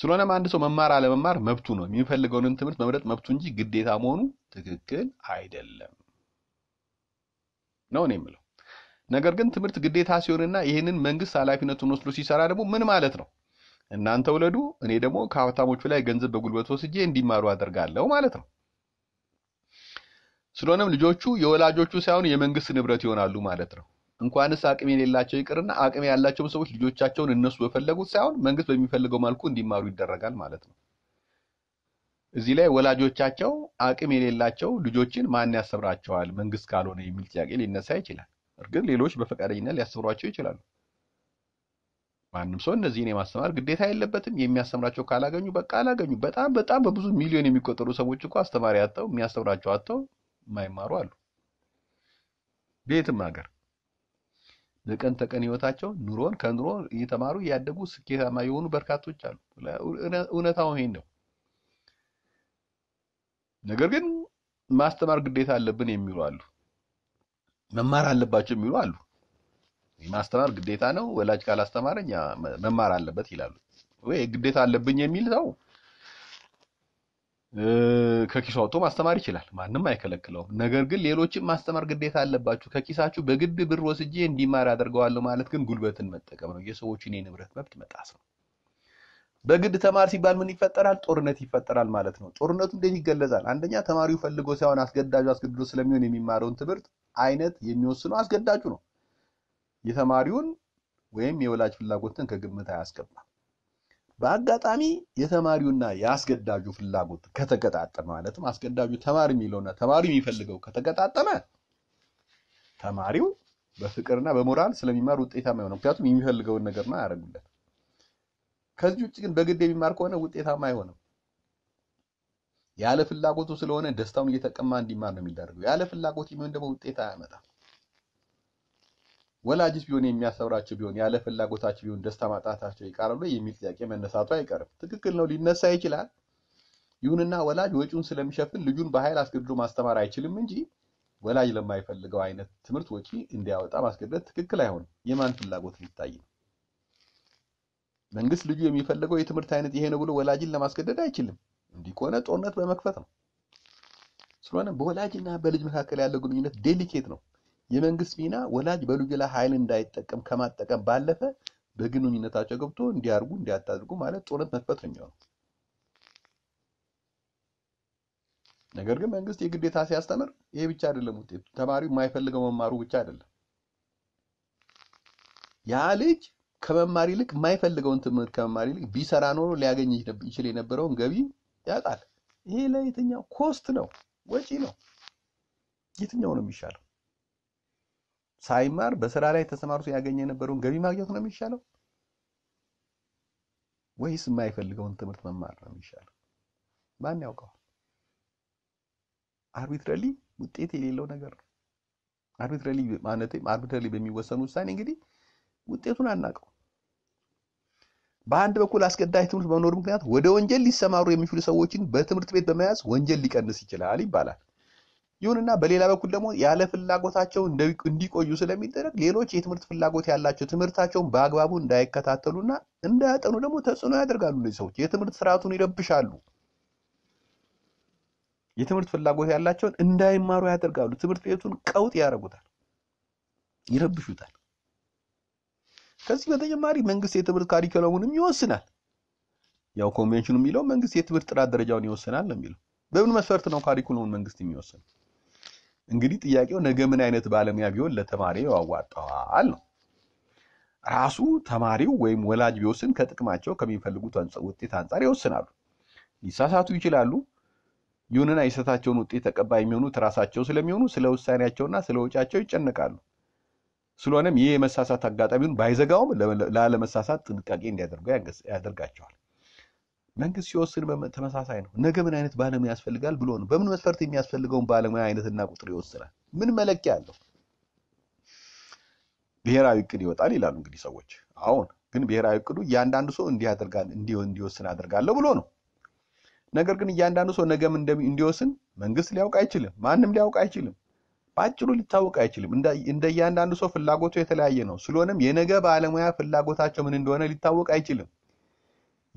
ስለሆነም አንድ ሰው መማር አለመማር መብቱ ነው። የሚፈልገውን ትምህርት መምረጥ መብቱ እንጂ ግዴታ መሆኑ ትክክል አይደለም ነው እኔ የምለው። ነገር ግን ትምህርት ግዴታ ሲሆንና ይህንን መንግስት ኃላፊነቱን ወስዶ ሲሰራ ደግሞ ምን ማለት ነው? እናንተ ውለዱ፣ እኔ ደግሞ ከሀብታሞቹ ላይ ገንዘብ በጉልበት ወስጄ እንዲማሩ አደርጋለሁ ማለት ነው። ስለሆነም ልጆቹ የወላጆቹ ሳይሆን የመንግስት ንብረት ይሆናሉ ማለት ነው። እንኳንስ አቅም የሌላቸው ይቅርና አቅም ያላቸውም ሰዎች ልጆቻቸውን እነሱ በፈለጉት ሳይሆን መንግስት በሚፈልገው መልኩ እንዲማሩ ይደረጋል ማለት ነው። እዚህ ላይ ወላጆቻቸው አቅም የሌላቸው ልጆችን ማን ያሰብራቸዋል መንግስት ካልሆነ የሚል ጥያቄ ሊነሳ ይችላል። እርግጥ ሌሎች በፈቃደኝነት ሊያሰብሯቸው ይችላሉ። ማንም ሰው እነዚህን የማስተማር ግዴታ የለበትም። የሚያስተምራቸው ካላገኙ በቃ አላገኙ። በጣም በጣም በብዙ ሚሊዮን የሚቆጠሩ ሰዎች እኮ አስተማሪ አጥተው የሚያስተምራቸው አጥተው የማይማሩ አሉ። ቤትም ሀገር በቀን ተቀን ህይወታቸው ኑሮን ከኑሮ እየተማሩ እያደጉ ስኬታማ የሆኑ በርካቶች አሉ። እውነታው ይሄን ነው። ነገር ግን ማስተማር ግዴታ አለብን የሚሉ አሉ። መማር አለባቸው የሚሉ አሉ። የማስተማር ግዴታ ነው። ወላጅ ካላስተማረኝ መማር አለበት ይላሉ። ወይ ግዴታ አለብኝ የሚል ሰው ከኪሱ አውጥቶ ማስተማር ይችላል። ማንም አይከለክለውም። ነገር ግን ሌሎችም ማስተማር ግዴታ አለባችሁ። ከኪሳችሁ በግድ ብር ወስጄ እንዲማር አደርገዋለሁ ማለት ግን ጉልበትን መጠቀም ነው። የሰዎችን የንብረት መብት መጣስ ነው። በግድ ተማር ሲባል ምን ይፈጠራል? ጦርነት ይፈጠራል ማለት ነው። ጦርነቱ እንዴት ይገለጻል? አንደኛ ተማሪው ፈልጎ ሳይሆን አስገዳጁ አስገድዶ ስለሚሆን የሚማረውን ትምህርት አይነት የሚወስነው አስገዳጁ ነው። የተማሪውን ወይም የወላጅ ፍላጎትን ከግምት አያስገባም። በአጋጣሚ የተማሪውና የአስገዳጁ ፍላጎት ከተገጣጠመ ማለትም አስገዳጁ ተማሪ የሚለውና ተማሪ የሚፈልገው ከተገጣጠመ ተማሪው በፍቅርና በሞራል ስለሚማር ውጤታማ ይሆናል። ምክንያቱም የሚፈልገውን ነገር ነው ያደረጉለት። ከዚህ ውጭ ግን በግድ የሚማር ከሆነ ውጤታማ አይሆንም። ያለ ፍላጎቱ ስለሆነ ደስታውን እየተቀማ እንዲማር ነው የሚደረገው። ያለ ፍላጎት የሚሆን ደግሞ ውጤት አያመጣም። ወላጅስ ቢሆን የሚያሰብራቸው ቢሆን ያለ ፍላጎታቸው ቢሆን ደስታ ማጣታቸው ይቀራሉ የሚል ጥያቄ መነሳቱ አይቀርም። ትክክል ነው፣ ሊነሳ ይችላል። ይሁንና ወላጅ ወጪውን ስለሚሸፍን ልጁን በኃይል አስገድዶ ማስተማር አይችልም እንጂ ወላጅ ለማይፈልገው አይነት ትምህርት ወጪ እንዲያወጣ ማስገደድ ትክክል አይሆንም። የማን ፍላጎት ሊታይ ነው? መንግስት ልጁ የሚፈልገው የትምህርት አይነት ይሄ ነው ብሎ ወላጅን ለማስገደድ አይችልም። እንዲህ ከሆነ ጦርነት በመክፈት ነው። ስለሆነ በወላጅና በልጅ መካከል ያለው ግንኙነት ዴሊኬት ነው። የመንግስት ሚና ወላጅ በልጁ ላይ ኃይል እንዳይጠቀም ከማጠቀም ባለፈ በግንኙነታቸው ገብቶ እንዲያርጉ እንዲያታድርጉ ማለት ጦርነት መክፈት ነው የሚሆነው። ነገር ግን መንግስት የግዴታ ሲያስተምር ይሄ ብቻ አይደለም ውጤቱ። ተማሪው የማይፈልገው መማሩ ብቻ አይደለም። ያ ልጅ ከመማር ይልቅ የማይፈልገውን ትምህርት ከመማር ይልቅ ቢሰራ ኖሮ ሊያገኝ ይችል የነበረውን ገቢ ያጣል። ይሄ ለየትኛው ኮስት ነው፣ ወጪ ነው። የትኛው ነው የሚሻለው? ሳይማር በስራ ላይ ተሰማርቶ ያገኘ የነበረውን ገቢ ማግኘት ነው የሚሻለው ወይስ የማይፈልገውን ትምህርት መማር ነው የሚሻለው? ማን ያውቀዋል? አርቢትራሊ ውጤት የሌለው ነገር ነው። አርቢትራሊ ማለት አርቢትራሊ በሚወሰኑ ውሳኔ እንግዲህ ውጤቱን አናውቀው። በአንድ በኩል አስገዳጅ ትምህርት በመኖር ምክንያት ወደ ወንጀል ሊሰማሩ የሚችሉ ሰዎችን በትምህርት ቤት በመያዝ ወንጀል ሊቀንስ ይችላል ይባላል። ይሁንና በሌላ በኩል ደግሞ ያለ ፍላጎታቸው እንዲቆዩ ስለሚደረግ ሌሎች የትምህርት ፍላጎት ያላቸው ትምህርታቸውን በአግባቡ እንዳይከታተሉና እንዳያጠኑ ደግሞ ተጽዕኖ ያደርጋሉ። እነዚህ ሰዎች የትምህርት ስርዓቱን ይረብሻሉ። የትምህርት ፍላጎት ያላቸውን እንዳይማሩ ያደርጋሉ። ትምህርት ቤቱን ቀውጥ ያደርጉታል፣ ይረብሹታል። ከዚህ በተጨማሪ መንግስት የትምህርት ካሪኩለሙንም ይወስናል። ያው ኮንቬንሽኑ የሚለው መንግስት የትምህርት ጥራት ደረጃውን ይወስናል ነው የሚለው። በምን መስፈርት ነው ካሪኩለሙን መንግስት የሚወስነው? እንግዲህ ጥያቄው ነገ ምን አይነት ባለሙያ ቢሆን ለተማሪው ያዋጣዋል ነው። ራሱ ተማሪው ወይም ወላጅ ቢወስን ከጥቅማቸው ከሚፈልጉት ውጤት አንጻር ይወስናሉ። ሊሳሳቱ ይችላሉ። ይሁንና የሰታቸውን ውጤት ተቀባይ የሚሆኑት ራሳቸው ስለሚሆኑ ስለ ውሳኔያቸውና ስለ ወጫቸው ይጨነቃሉ። ስለሆነም ይህ የመሳሳት አጋጣሚውን ባይዘጋውም ላለመሳሳት ጥንቃቄ እንዲያደርጉ ያደርጋቸዋል። መንግስት ሲወስን ተመሳሳይ ነው። ነገ ምን አይነት ባለሙያ ያስፈልጋል ብሎ ነው። በምን መስፈርት የሚያስፈልገውን ባለሙያ አይነትና ቁጥር ይወስናል። ምን መለኪያ አለው? ብሔራዊ እቅድ ይወጣል ይላሉ እንግዲህ ሰዎች። አሁን ግን ብሔራዊ እቅዱ እያንዳንዱ ሰው እንዲህ ያደርጋል እንዲወስን አደርጋለሁ ብሎ ነው። ነገር ግን እያንዳንዱ ሰው ነገም እንዲወስን መንግስት ሊያውቅ አይችልም። ማንም ሊያውቅ አይችልም። በአጭሩ ሊታወቅ አይችልም። እንደ እያንዳንዱ ሰው ፍላጎቱ የተለያየ ነው። ስለሆነም የነገ ባለሙያ ፍላጎታቸው ምን እንደሆነ ሊታወቅ አይችልም።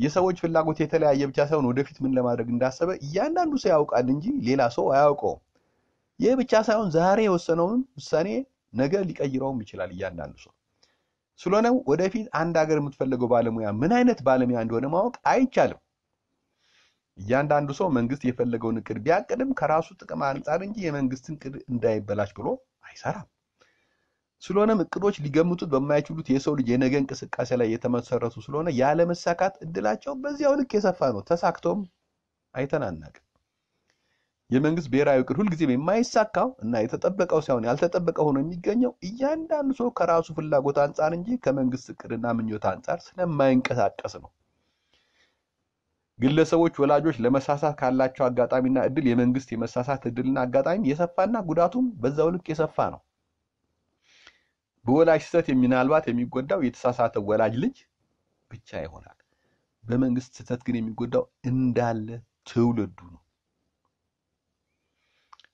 የሰዎች ፍላጎት የተለያየ ብቻ ሳይሆን ወደፊት ምን ለማድረግ እንዳሰበ እያንዳንዱ ሰው ያውቃል እንጂ ሌላ ሰው አያውቀውም። ይህ ብቻ ሳይሆን ዛሬ የወሰነውን ውሳኔ ነገ ሊቀይረውም ይችላል እያንዳንዱ ሰው። ስለሆነ ወደፊት አንድ ሀገር የምትፈልገው ባለሙያ ምን አይነት ባለሙያ እንደሆነ ማወቅ አይቻልም። እያንዳንዱ ሰው መንግስት የፈለገውን እቅድ ቢያቅድም ከራሱ ጥቅም አንጻር እንጂ የመንግስትን እቅድ እንዳይበላሽ ብሎ አይሰራም። ስለሆነም እቅዶች ሊገምቱት በማይችሉት የሰው ልጅ የነገ እንቅስቃሴ ላይ የተመሰረቱ ስለሆነ ያለመሳካት እድላቸው በዚያው ልክ የሰፋ ነው። ተሳክቶም አይተናናቅ የመንግስት ብሔራዊ እቅድ ሁልጊዜም የማይሳካው እና የተጠበቀው ሳይሆን ያልተጠበቀ ሆኖ የሚገኘው እያንዳንዱ ሰው ከራሱ ፍላጎት አንጻር እንጂ ከመንግስት እቅድና ምኞት አንጻር ስለማይንቀሳቀስ ነው። ግለሰቦች፣ ወላጆች ለመሳሳት ካላቸው አጋጣሚና እድል የመንግስት የመሳሳት እድልና አጋጣሚ የሰፋና ጉዳቱም በዛው ልክ የሰፋ ነው። በወላጅ ስህተት ምናልባት የሚጎዳው የተሳሳተ ወላጅ ልጅ ብቻ ይሆናል። በመንግስት ስህተት ግን የሚጎዳው እንዳለ ትውልዱ ነው።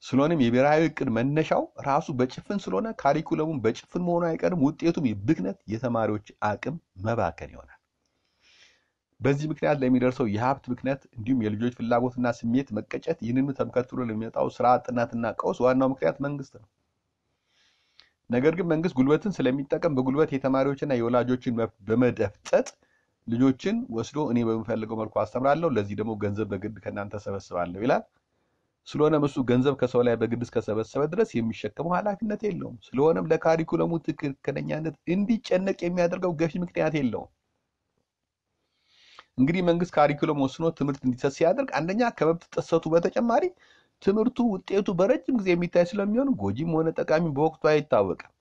ስለሆነም የብሔራዊ እቅድ መነሻው ራሱ በጭፍን ስለሆነ ካሪኩለሙን በጭፍን መሆኑ አይቀርም። ውጤቱም ብክነት፣ የተማሪዎች አቅም መባከን ይሆናል። በዚህ ምክንያት ለሚደርሰው የሀብት ብክነት እንዲሁም የልጆች ፍላጎትና ስሜት መቀጨት፣ ይህንኑ ተከትሎ ለሚመጣው ስራ አጥነትና ቀውስ ዋናው ምክንያት መንግስት ነው። ነገር ግን መንግስት ጉልበትን ስለሚጠቀም በጉልበት የተማሪዎችና የወላጆችን መብት በመደፍጠጥ ልጆችን ወስዶ እኔ በምፈልገው መልኩ አስተምራለሁ፣ ለዚህ ደግሞ ገንዘብ በግድ ከእናንተ ሰበስባለሁ ይላል። ስለሆነም እሱ ገንዘብ ከሰው ላይ በግድ እስከሰበሰበ ድረስ የሚሸከመው ኃላፊነት የለውም። ስለሆነም ለካሪኩለሙ ትክክለኛነት እንዲጨነቅ የሚያደርገው ገፊ ምክንያት የለውም። እንግዲህ መንግስት ካሪኩለም ወስኖ ትምህርት እንዲሰጥ ሲያደርግ አንደኛ ከመብት ጥሰቱ በተጨማሪ ትምህርቱ ውጤቱ በረጅም ጊዜ የሚታይ ስለሚሆን ጎጂም ሆነ ጠቃሚ በወቅቱ አይታወቅም።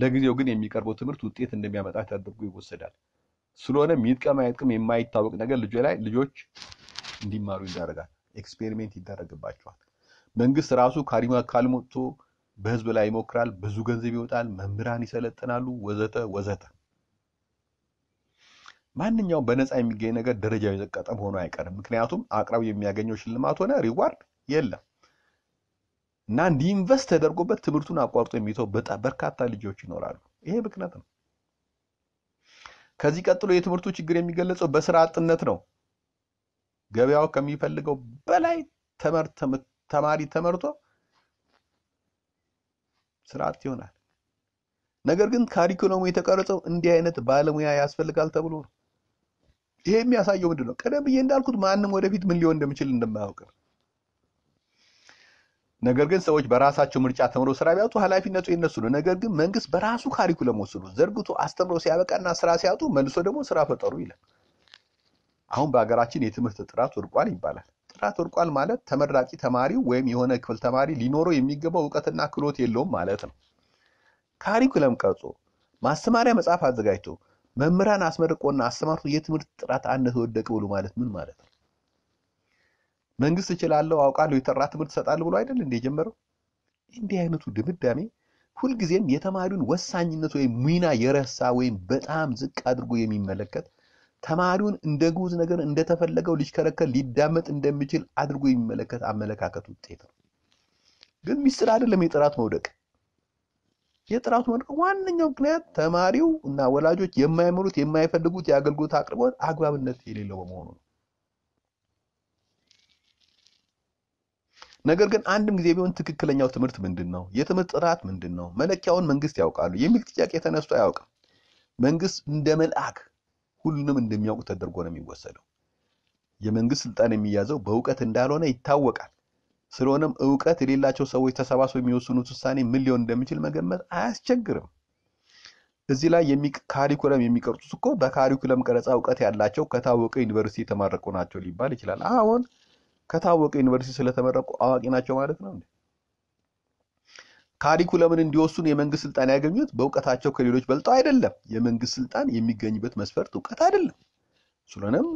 ለጊዜው ግን የሚቀርበው ትምህርት ውጤት እንደሚያመጣ ተደርጎ ይወሰዳል። ስለሆነም ይጥቀም አይጥቀም የማይታወቅ ነገር ልጆ ላይ ልጆች እንዲማሩ ይደረጋል። ኤክስፔሪሜንት ይደረግባቸዋል። መንግስት ራሱ ካልሞቶ በህዝብ ላይ ይሞክራል። ብዙ ገንዘብ ይወጣል። መምህራን ይሰለጥናሉ፣ ወዘተ ወዘተ። ማንኛውም በነፃ የሚገኝ ነገር ደረጃው የዘቀጠ ሆኖ አይቀርም። ምክንያቱም አቅራቢ የሚያገኘው ሽልማት ሆነ ሪዋርድ የለም። እና እንዲህ ኢንቨስት ተደርጎበት ትምህርቱን አቋርጦ የሚተው በጣም በርካታ ልጆች ይኖራሉ። ይሄ ምክንያት ነው። ከዚህ ቀጥሎ የትምህርቱ ችግር የሚገለጸው በስራ አጥነት ነው። ገበያው ከሚፈልገው በላይ ተማሪ ተመርቶ ስራ አጥ ይሆናል። ነገር ግን ካሪኩለሙ የተቀረጸው እንዲህ አይነት ባለሙያ ያስፈልጋል ተብሎ ነው። ይሄ የሚያሳየው ምንድን ነው? ቀደም ብዬ እንዳልኩት ማንም ወደፊት ምን ሊሆን እንደሚችል እንደማያውቅ ነገር ግን ሰዎች በራሳቸው ምርጫ ተምሮ ስራ ቢያጡ ኃላፊነቱ የነሱ ነው። ነገር ግን መንግስት በራሱ ካሪኩለም ወስዶ ዘርግቶ አስተምሮ ሲያበቃና ስራ ሲያጡ መልሶ ደግሞ ስራ ፈጠሩ ይላል። አሁን በሀገራችን የትምህርት ጥራት ወድቋል ይባላል። ጥራት ወድቋል ማለት ተመራቂ ተማሪው ወይም የሆነ ክፍል ተማሪ ሊኖረው የሚገባው እውቀትና ክህሎት የለውም ማለት ነው። ካሪኩለም ቀርጾ ማስተማሪያ መጽሐፍ አዘጋጅቶ መምህራን አስመርቆና አስተማርቶ የትምህርት ጥራት አነሰ ወደቀ ብሎ ማለት ምን ማለት ነው? መንግስት እችላለሁ አውቃለሁ የተራ ትምህርት እሰጣለሁ ብሎ አይደል እንደ የጀመረው። እንዲህ አይነቱ ድምዳሜ ሁልጊዜም የተማሪውን ወሳኝነት ወይም ሚና የረሳ ወይም በጣም ዝቅ አድርጎ የሚመለከት ተማሪውን እንደ ግዑዝ ነገር እንደተፈለገው ሊሽከረከር ሊዳመጥ እንደሚችል አድርጎ የሚመለከት አመለካከት ውጤት ነው። ግን ሚስጥር አይደለም የጥራት መውደቅ። የጥራቱ መውደቅ ዋነኛው ምክንያት ተማሪው እና ወላጆች የማይመሩት የማይፈልጉት የአገልግሎት አቅርቦት አግባብነት የሌለው በመሆኑ ነው። ነገር ግን አንድም ጊዜ ቢሆን ትክክለኛው ትምህርት ምንድን ነው፣ የትምህርት ጥራት ምንድን ነው፣ መለኪያውን መንግስት ያውቃሉ የሚል ጥያቄ ተነስቶ አያውቅም። መንግስት እንደ መልአክ ሁሉንም እንደሚያውቅ ተደርጎ ነው የሚወሰደው። የመንግስት ስልጣን የሚያዘው በእውቀት እንዳልሆነ ይታወቃል። ስለሆነም እውቀት የሌላቸው ሰዎች ተሰባስበው የሚወስኑት ውሳኔ ምን ሊሆን እንደሚችል መገመት አያስቸግርም። እዚህ ላይ ካሪኩለም የሚቀርጹት እኮ በካሪኩለም ቀረጻ እውቀት ያላቸው ከታወቀ ዩኒቨርሲቲ የተማረቁ ናቸው ሊባል ይችላል። አሁን ከታወቀ ዩኒቨርሲቲ ስለተመረቁ አዋቂ ናቸው ማለት ነው። ካሪኩለምን እንዲወስኑ የመንግስት ስልጣን ያገኙት በእውቀታቸው ከሌሎች በልጠው አይደለም። የመንግስት ስልጣን የሚገኝበት መስፈርት እውቀት አይደለም። ስለሆነም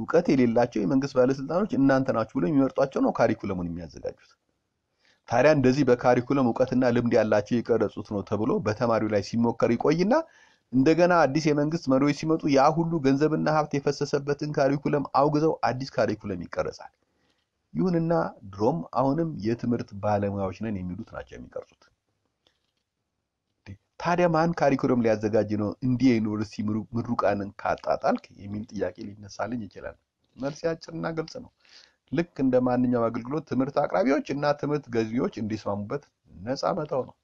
እውቀት የሌላቸው የመንግስት ባለስልጣኖች እናንተ ናችሁ ብሎ የሚመርጧቸው ነው ካሪኩለሙን የሚያዘጋጁት። ታዲያ እንደዚህ በካሪኩለም እውቀትና ልምድ ያላቸው የቀረጹት ነው ተብሎ በተማሪው ላይ ሲሞከር ይቆይና እንደገና አዲስ የመንግስት መሪዎች ሲመጡ ያ ሁሉ ገንዘብና ሀብት የፈሰሰበትን ካሪኩለም አውግዘው አዲስ ካሪኩለም ይቀረጻል። ይሁንና ድሮም አሁንም የትምህርት ባለሙያዎች ነን የሚሉት ናቸው የሚቀርጹት። ታዲያ ማን ካሪኩለም ሊያዘጋጅ ነው እንዲህ የዩኒቨርሲቲ ምሩቃንን ካጣጣልክ የሚል ጥያቄ ሊነሳልኝ ይችላል። መልስ አጭርና ግልጽ ነው። ልክ እንደ ማንኛውም አገልግሎት ትምህርት አቅራቢዎች እና ትምህርት ገዢዎች እንዲስማሙበት ነፃ መተው ነው።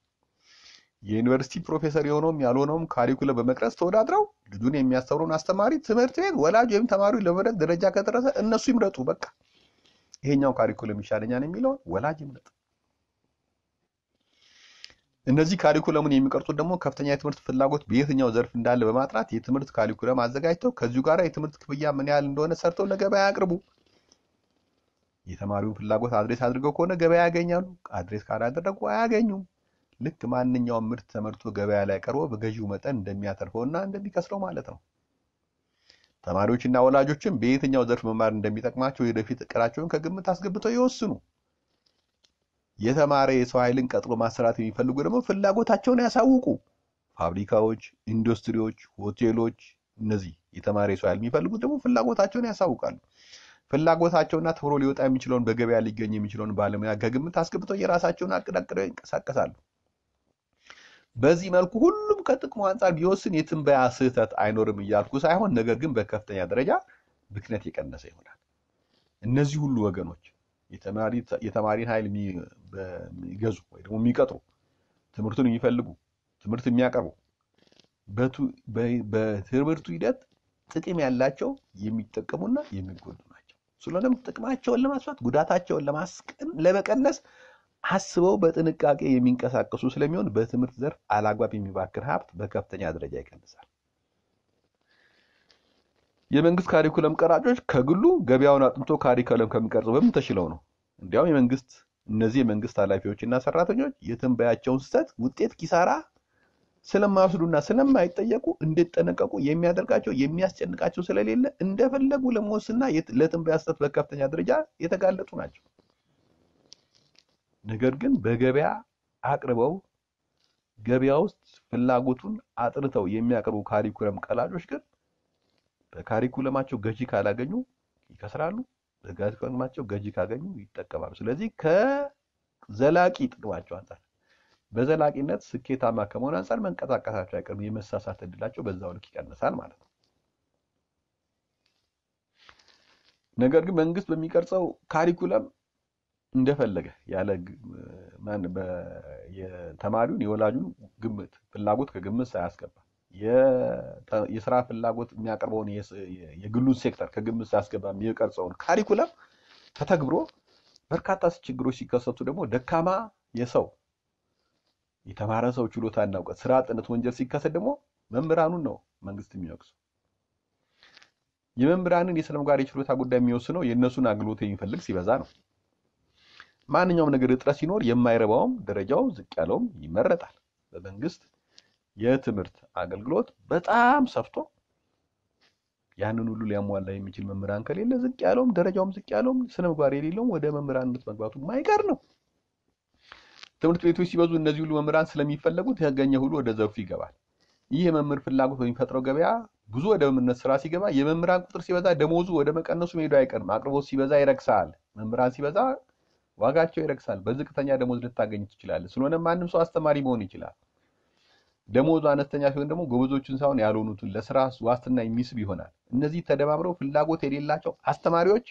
የዩኒቨርሲቲ ፕሮፌሰር የሆነውም ያልሆነውም ካሪኩለም በመቅረጽ ተወዳድረው ልጁን የሚያስተምረውን አስተማሪ ትምህርት ቤት ወላጅ ወይም ተማሪው ለመረጥ ደረጃ ከደረሰ እነሱ ይምረጡ። በቃ ይሄኛው ካሪኩለም ይሻለኛል የሚለውን ወላጅ ይምረጥ። እነዚህ ካሪኩለሙን የሚቀርጹት ደግሞ ከፍተኛ የትምህርት ፍላጎት በየትኛው ዘርፍ እንዳለ በማጥራት የትምህርት ካሪኩለም አዘጋጅተው ከዚሁ ጋር የትምህርት ክፍያ ምን ያህል እንደሆነ ሰርተው ለገበያ ያቅርቡ። የተማሪውን ፍላጎት አድሬስ አድርገው ከሆነ ገበያ ያገኛሉ። አድሬስ ካላደረጉ አያገኙም። ልክ ማንኛውም ምርት ተመርቶ ገበያ ላይ ቀርቦ በገዢው መጠን እንደሚያተርፈውና እንደሚከስረው ማለት ነው። ተማሪዎችና ወላጆችም በየትኛው ዘርፍ መማር እንደሚጠቅማቸው የወደፊት እቅዳቸውን ከግምት አስገብተው ይወስኑ። የተማረ የሰው ኃይልን ቀጥሎ ማሰራት የሚፈልጉ ደግሞ ፍላጎታቸውን ያሳውቁ። ፋብሪካዎች፣ ኢንዱስትሪዎች፣ ሆቴሎች እነዚህ የተማረ የሰው ኃይል የሚፈልጉት ደግሞ ፍላጎታቸውን ያሳውቃሉ። ፍላጎታቸውና ተብሎ ሊወጣ የሚችለውን በገበያ ሊገኝ የሚችለውን ባለሙያ ከግምት አስገብተው የራሳቸውን አቅድ አቅደው ይንቀሳቀሳሉ። በዚህ መልኩ ሁሉም ከጥቅሙ አንጻር ቢወስን የትንበያ ስህተት አይኖርም እያልኩ ሳይሆን፣ ነገር ግን በከፍተኛ ደረጃ ብክነት የቀነሰ ይሆናል። እነዚህ ሁሉ ወገኖች የተማሪን ኃይል የሚገዙ ወይ ደግሞ የሚቀጥሩ፣ ትምህርቱን የሚፈልጉ፣ ትምህርት የሚያቀርቡ በትምህርቱ ሂደት ጥቅም ያላቸው የሚጠቀሙና የሚጎዱ ናቸው። ስለሆነም ጥቅማቸውን ለማስፋት ጉዳታቸውን ለመቀነስ አስበው በጥንቃቄ የሚንቀሳቀሱ ስለሚሆን በትምህርት ዘርፍ አላግባብ የሚባክር ሀብት በከፍተኛ ደረጃ ይቀንሳል። የመንግስት ካሪኩለም ቀራጮች ከግሉ ገበያውን አጥንቶ ካሪኩለም ከሚቀርጸው በምን ተሽለው ነው? እንዲያውም የመንግስት እነዚህ የመንግስት ኃላፊዎችና ሰራተኞች የትንበያቸውን ስህተት ውጤት ኪሳራ ስለማይወስዱና ስለማይጠየቁ እንዲጠነቀቁ የሚያደርጋቸው የሚያስጨንቃቸው ስለሌለ እንደፈለጉ ለመወስና ለትንበያ ስህተት በከፍተኛ ደረጃ የተጋለጡ ናቸው። ነገር ግን በገበያ አቅርበው ገበያ ውስጥ ፍላጎቱን አጥንተው የሚያቀርቡ ካሪኩለም ቀላጮች ግን በካሪኩለማቸው ገዢ ካላገኙ ይከስራሉ። በካሪኩለማቸው ገዢ ካገኙ ይጠቀማሉ። ስለዚህ ከዘላቂ ጥቅማቸው አንጻር በዘላቂነት ስኬታማ ከመሆን አንጻር መንቀሳቀሳቸው አይቀርም። የመሳሳት እድላቸው በዛው ልክ ይቀንሳል ማለት ነው። ነገር ግን መንግስት በሚቀርጸው ካሪኩለም እንደፈለገ ያለ የተማሪውን የወላጁን ግምት ፍላጎት ከግምት ሳያስገባ የስራ ፍላጎት የሚያቀርበውን የግሉን ሴክተር ከግምት ሳያስገባ የሚቀርጸውን ካሪኩለም ተተግብሮ በርካታ ችግሮች ሲከሰቱ ደግሞ ደካማ የሰው የተማረ ሰው ችሎታ እናውቀት ስራ አጥነት ወንጀል ሲከሰት ደግሞ መምህራኑን ነው መንግስት የሚወቅሱ። የመምህራንን የሰለምጋሪ የችሎታ ጉዳይ የሚወስነው የእነሱን አገልግሎት የሚፈልግ ሲበዛ ነው። ማንኛውም ነገር እጥረት ሲኖር የማይረባውም ደረጃው ዝቅ ያለውም ይመረጣል። በመንግስት የትምህርት አገልግሎት በጣም ሰፍቶ ያንን ሁሉ ሊያሟላ የሚችል መምህራን ከሌለ ዝቅ ያለውም ደረጃውም ዝቅ ያለውም ስነ ምግባር የሌለውም ወደ መምህራንነት መግባቱ ማይቀር ነው። ትምህርት ቤቶች ሲበዙ እነዚህ ሁሉ መምህራን ስለሚፈለጉ የተገኘ ሁሉ ወደ ዘርፉ ይገባል። ይህ የመምህር ፍላጎት በሚፈጥረው ገበያ ብዙ ወደ መምህርነት ስራ ሲገባ የመምህራን ቁጥር ሲበዛ ደሞዙ ወደ መቀነሱ መሄዱ አይቀርም። አቅርቦት ሲበዛ ይረክሳል። መምህራን ሲበዛ ዋጋቸው ይረክሳል። በዝቅተኛ ደሞዝ ልታገኝ ትችላለህ። ስለሆነ ማንም ሰው አስተማሪ መሆን ይችላል። ደሞዙ አነስተኛ ሲሆን ደግሞ ጎበዞቹን ሳይሆን ያልሆኑትን ለስራ ዋስትና የሚስብ ይሆናል። እነዚህ ተደማምረው ፍላጎት የሌላቸው አስተማሪዎች፣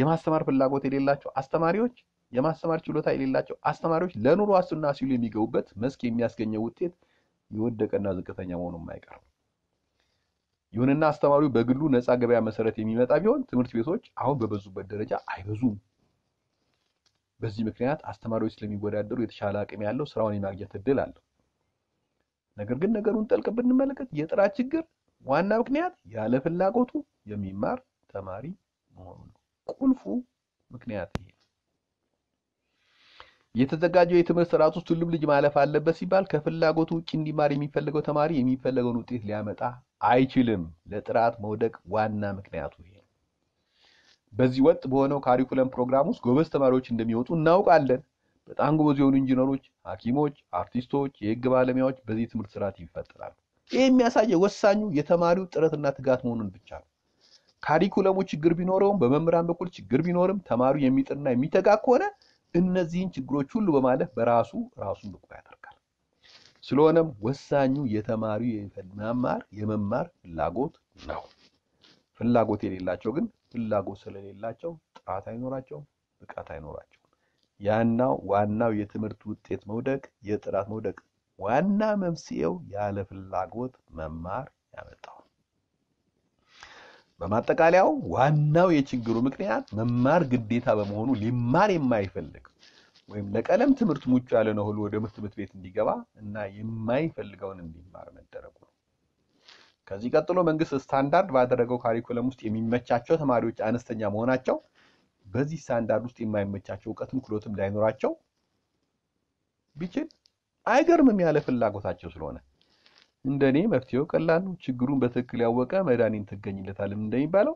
የማስተማር ፍላጎት የሌላቸው አስተማሪዎች፣ የማስተማር ችሎታ የሌላቸው አስተማሪዎች ለኑሮ ዋስትና ሲሉ የሚገቡበት መስክ የሚያስገኘው ውጤት የወደቀና ዝቅተኛ መሆኑ የማይቀር ይሁንና አስተማሪው በግሉ ነፃ ገበያ መሰረት የሚመጣ ቢሆን ትምህርት ቤቶች አሁን በበዙበት ደረጃ አይበዙም። በዚህ ምክንያት አስተማሪዎች ስለሚወዳደሩ የተሻለ አቅም ያለው ስራውን የማግኘት እድል አለው። ነገር ግን ነገሩን ጠልቅ ብንመለከት የጥራት ችግር ዋና ምክንያት ያለ ፍላጎቱ የሚማር ተማሪ መሆኑ ነው። ቁልፉ ምክንያት ይሄ የተዘጋጀው የትምህርት ስርዓት ውስጥ ሁሉም ልጅ ማለፍ አለበት ሲባል ከፍላጎቱ ውጭ እንዲማር የሚፈልገው ተማሪ የሚፈለገውን ውጤት ሊያመጣ አይችልም። ለጥራት መውደቅ ዋና ምክንያቱ ይሄ በዚህ ወጥ በሆነው ካሪኩለም ፕሮግራም ውስጥ ጎበዝ ተማሪዎች እንደሚወጡ እናውቃለን። በጣም ጎበዝ የሆኑ ኢንጂነሮች፣ ሐኪሞች፣ አርቲስቶች፣ የህግ ባለሙያዎች በዚህ ትምህርት ስርዓት ይፈጠራሉ። ይህ የሚያሳየው ወሳኙ የተማሪው ጥረትና ትጋት መሆኑን ብቻ ነው። ካሪኩለሙ ችግር ቢኖረውም በመምህራን በኩል ችግር ቢኖርም ተማሪው የሚጥርና የሚተጋ ከሆነ እነዚህን ችግሮች ሁሉ በማለፍ በራሱ ራሱን ብቁ ያደርጋል። ስለሆነም ወሳኙ የተማሪው መማር የመማር ፍላጎት ነው። ፍላጎት የሌላቸው ግን ፍላጎት ስለሌላቸው ጥራት አይኖራቸውም፣ ብቃት አይኖራቸውም። ያናው ዋናው የትምህርት ውጤት መውደቅ፣ የጥራት መውደቅ ዋና መንስኤው ያለ ፍላጎት መማር ያመጣው። በማጠቃለያው ዋናው የችግሩ ምክንያት መማር ግዴታ በመሆኑ ሊማር የማይፈልግ ወይም ለቀለም ትምህርት ምቹ ያልሆነ ሁሉ ወደ ትምህርት ቤት እንዲገባ እና የማይፈልገውን እንዲማር መደረጉ ከዚህ ቀጥሎ መንግስት ስታንዳርድ ባደረገው ካሪኩለም ውስጥ የሚመቻቸው ተማሪዎች አነስተኛ መሆናቸው በዚህ ስታንዳርድ ውስጥ የማይመቻቸው እውቀትም ክሎትም ላይኖራቸው ቢችል አይገርምም። ያለ ፍላጎታቸው ስለሆነ እንደኔ መፍትሄው ቀላል ነው። ችግሩን በትክክል ያወቀ መድኃኒት ትገኝለታልም እንደሚባለው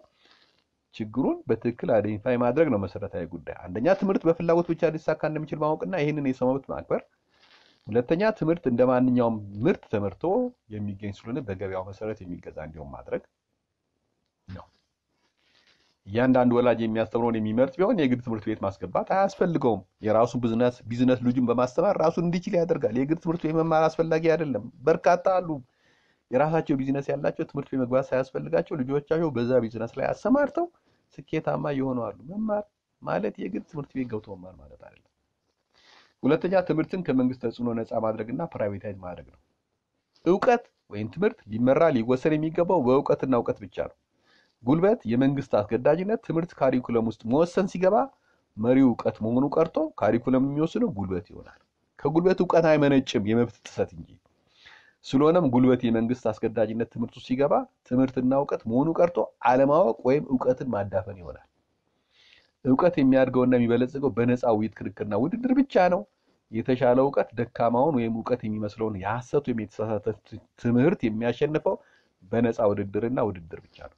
ችግሩን በትክክል አይደንቲፋይ ማድረግ ነው መሰረታዊ ጉዳይ። አንደኛ ትምህርት በፍላጎት ብቻ ሊሳካ እንደሚችል ማወቅና ይህንን የሰው መብት ማክበር ሁለተኛ ትምህርት እንደ ማንኛውም ምርት ተመርቶ የሚገኝ ስለሆነ በገበያው መሰረት የሚገዛ እንዲሆን ማድረግ ነው። እያንዳንዱ ወላጅ የሚያስተምረውን የሚመርጥ ቢሆን የግል ትምህርት ቤት ማስገባት አያስፈልገውም። የራሱ ቢዝነስ ልጁን በማስተማር ራሱን እንዲችል ያደርጋል። የግል ትምህርት ቤት መማር አስፈላጊ አይደለም። በርካታ አሉ የራሳቸው ቢዝነስ ያላቸው ትምህርት ቤት መግባት ሳያስፈልጋቸው ልጆቻቸው በዛ ቢዝነስ ላይ አሰማርተው ስኬታማ የሆነዋሉ። መማር ማለት የግል ትምህርት ቤት ገብቶ መማር ማለት አይደለም። ሁለተኛ ትምህርትን ከመንግስት ተጽዕኖ ነፃ ማድረግና ፕራይቬታይዝ ማድረግ ነው። እውቀት ወይም ትምህርት ሊመራ ሊወሰን የሚገባው በእውቀትና እውቀት ብቻ ነው። ጉልበት፣ የመንግስት አስገዳጅነት ትምህርት ካሪኩለም ውስጥ መወሰን ሲገባ መሪው እውቀት መሆኑ ቀርቶ ካሪኩለም የሚወስነው ጉልበት ይሆናል። ከጉልበት እውቀት አይመነጭም የመብት ጥሰት እንጂ። ስለሆነም ጉልበት የመንግስት አስገዳጅነት ትምህርቱ ሲገባ ትምህርትና እውቀት መሆኑ ቀርቶ አለማወቅ ወይም እውቀትን ማዳፈን ይሆናል። እውቀት የሚያድገውና የሚበለጽገው በነፃ ውይይት፣ ክርክርና ውድድር ብቻ ነው። የተሻለ እውቀት ደካማውን ወይም እውቀት የሚመስለውን የሐሰት ወይም የተሳሳተ ትምህርት የሚያሸንፈው በነፃ ውድድርና ውድድር ብቻ ነው።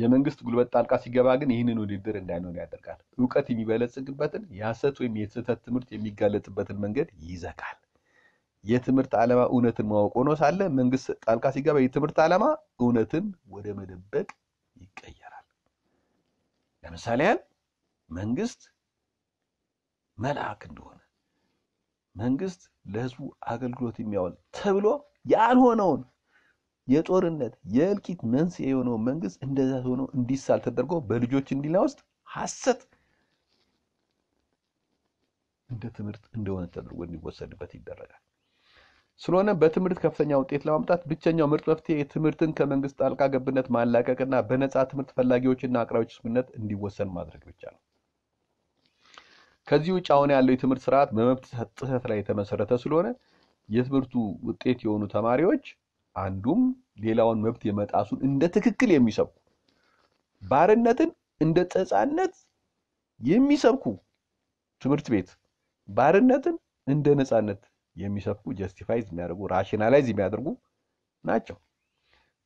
የመንግስት ጉልበት ጣልቃ ሲገባ ግን ይህንን ውድድር እንዳይኖር ያደርጋል። እውቀት የሚበለጽግበትን የሐሰት ወይም የስህተት ትምህርት የሚጋለጥበትን መንገድ ይዘጋል። የትምህርት ዓላማ እውነትን ማወቅ ሆኖ ሳለ መንግስት ጣልቃ ሲገባ የትምህርት ዓላማ እውነትን ወደ መደበቅ ይቀያል። ለምሳሌ ያህል መንግስት መልአክ እንደሆነ መንግስት ለህዝቡ አገልግሎት የሚያውል ተብሎ ያልሆነውን የጦርነት የእልቂት መንስኤ የሆነውን መንግስት እንደዛ ሆኖ እንዲሳል ተደርጎ በልጆች እንዲላ ውስጥ ሐሰት እንደ ትምህርት እንደሆነ ተደርጎ እንዲወሰድበት ይደረጋል። ስለሆነ በትምህርት ከፍተኛ ውጤት ለማምጣት ብቸኛው ምርጥ መፍትሄ ትምህርትን ከመንግስት ጣልቃ ገብነት ማላቀቅና በነፃ ትምህርት ፈላጊዎችና አቅራቢዎች ስምምነት እንዲወሰን ማድረግ ብቻ ነው። ከዚህ ውጭ አሁን ያለው የትምህርት ስርዓት በመብት ጥሰት ላይ የተመሰረተ ስለሆነ የትምህርቱ ውጤት የሆኑ ተማሪዎች አንዱም ሌላውን መብት የመጣሱን እንደ ትክክል የሚሰብኩ ባርነትን እንደ ነፃነት የሚሰብኩ ትምህርት ቤት ባርነትን እንደ ነፃነት የሚሰፉ ጀስቲፋይዝ የሚያደርጉ ራሽናላይዝ የሚያደርጉ ናቸው።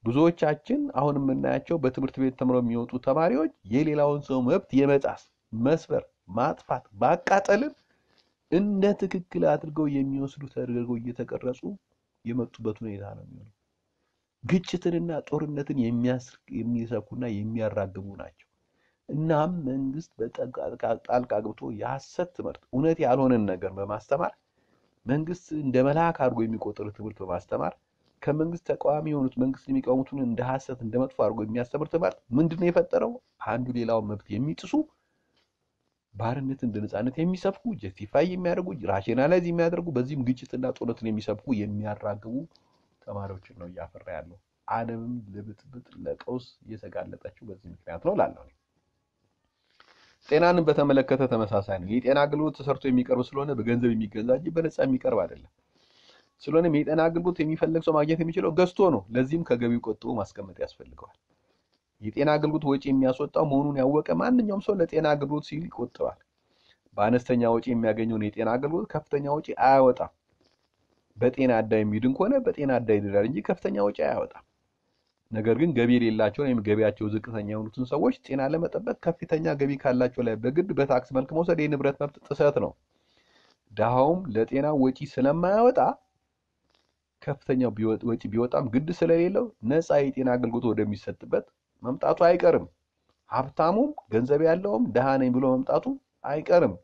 ብዙዎቻችን አሁን የምናያቸው በትምህርት ቤት ተምረው የሚወጡ ተማሪዎች የሌላውን ሰው መብት የመጣስ መስበር፣ ማጥፋት፣ ማቃጠልን እንደ ትክክል አድርገው የሚወስዱ ተደርገው እየተቀረጹ የመጡበት ሁኔታ ነው የሚሆነው። ግጭትንና ጦርነትን የሚሰኩና የሚያራግቡ ናቸው። እናም መንግስት በጣልቃ ገብቶ የሐሰት ትምህርት እውነት ያልሆነን ነገር በማስተማር መንግስት እንደ መልአክ አድርጎ የሚቆጥር ትምህርት በማስተማር ከመንግስት ተቃዋሚ የሆኑት መንግስት የሚቃወሙትን እንደ ሀሰት እንደ መጥፎ አድርጎ የሚያስተምር ትምህርት ምንድን ነው የፈጠረው? አንዱ ሌላውን መብት የሚጥሱ ባርነት እንደ ነፃነት የሚሰብኩ ጀስቲፋይ የሚያደርጉ ራሽናላይዝ የሚያደርጉ በዚህም ግጭትና ጦርነትን የሚሰብኩ የሚያራግቡ ተማሪዎችን ነው እያፈራ ያለው። ዓለምም ለብጥብጥ ለቀውስ እየተጋለጠችው በዚህ ምክንያት ነው ላለው ጤናንም በተመለከተ ተመሳሳይ ነው። የጤና አገልግሎት ተሰርቶ የሚቀርብ ስለሆነ በገንዘብ የሚገዛ እንጂ በነፃ የሚቀርብ አይደለም። ስለሆነም የጤና አገልግሎት የሚፈልግ ሰው ማግኘት የሚችለው ገዝቶ ነው። ለዚህም ከገቢው ቆጥቦ ማስቀመጥ ያስፈልገዋል። የጤና አገልግሎት ወጪ የሚያስወጣው መሆኑን ያወቀ ማንኛውም ሰው ለጤና አገልግሎት ሲል ይቆጥባል። በአነስተኛ ወጪ የሚያገኘውን የጤና አገልግሎት ከፍተኛ ወጪ አያወጣም። በጤና አዳይ የሚድን ከሆነ በጤና አዳይ ይድራል እንጂ ከፍተኛ ወጪ አያወጣም። ነገር ግን ገቢ የሌላቸውን ወይም ገቢያቸው ዝቅተኛ የሆኑትን ሰዎች ጤና ለመጠበቅ ከፍተኛ ገቢ ካላቸው ላይ በግድ በታክስ መልክ መውሰድ የንብረት መብት ጥሰት ነው። ድሃውም ለጤና ወጪ ስለማያወጣ ከፍተኛው ወጪ ቢወጣም ግድ ስለሌለው ነፃ የጤና አገልግሎት ወደሚሰጥበት መምጣቱ አይቀርም። ሀብታሙም ገንዘብ ያለውም ድሃ ነኝ ብሎ መምጣቱ አይቀርም።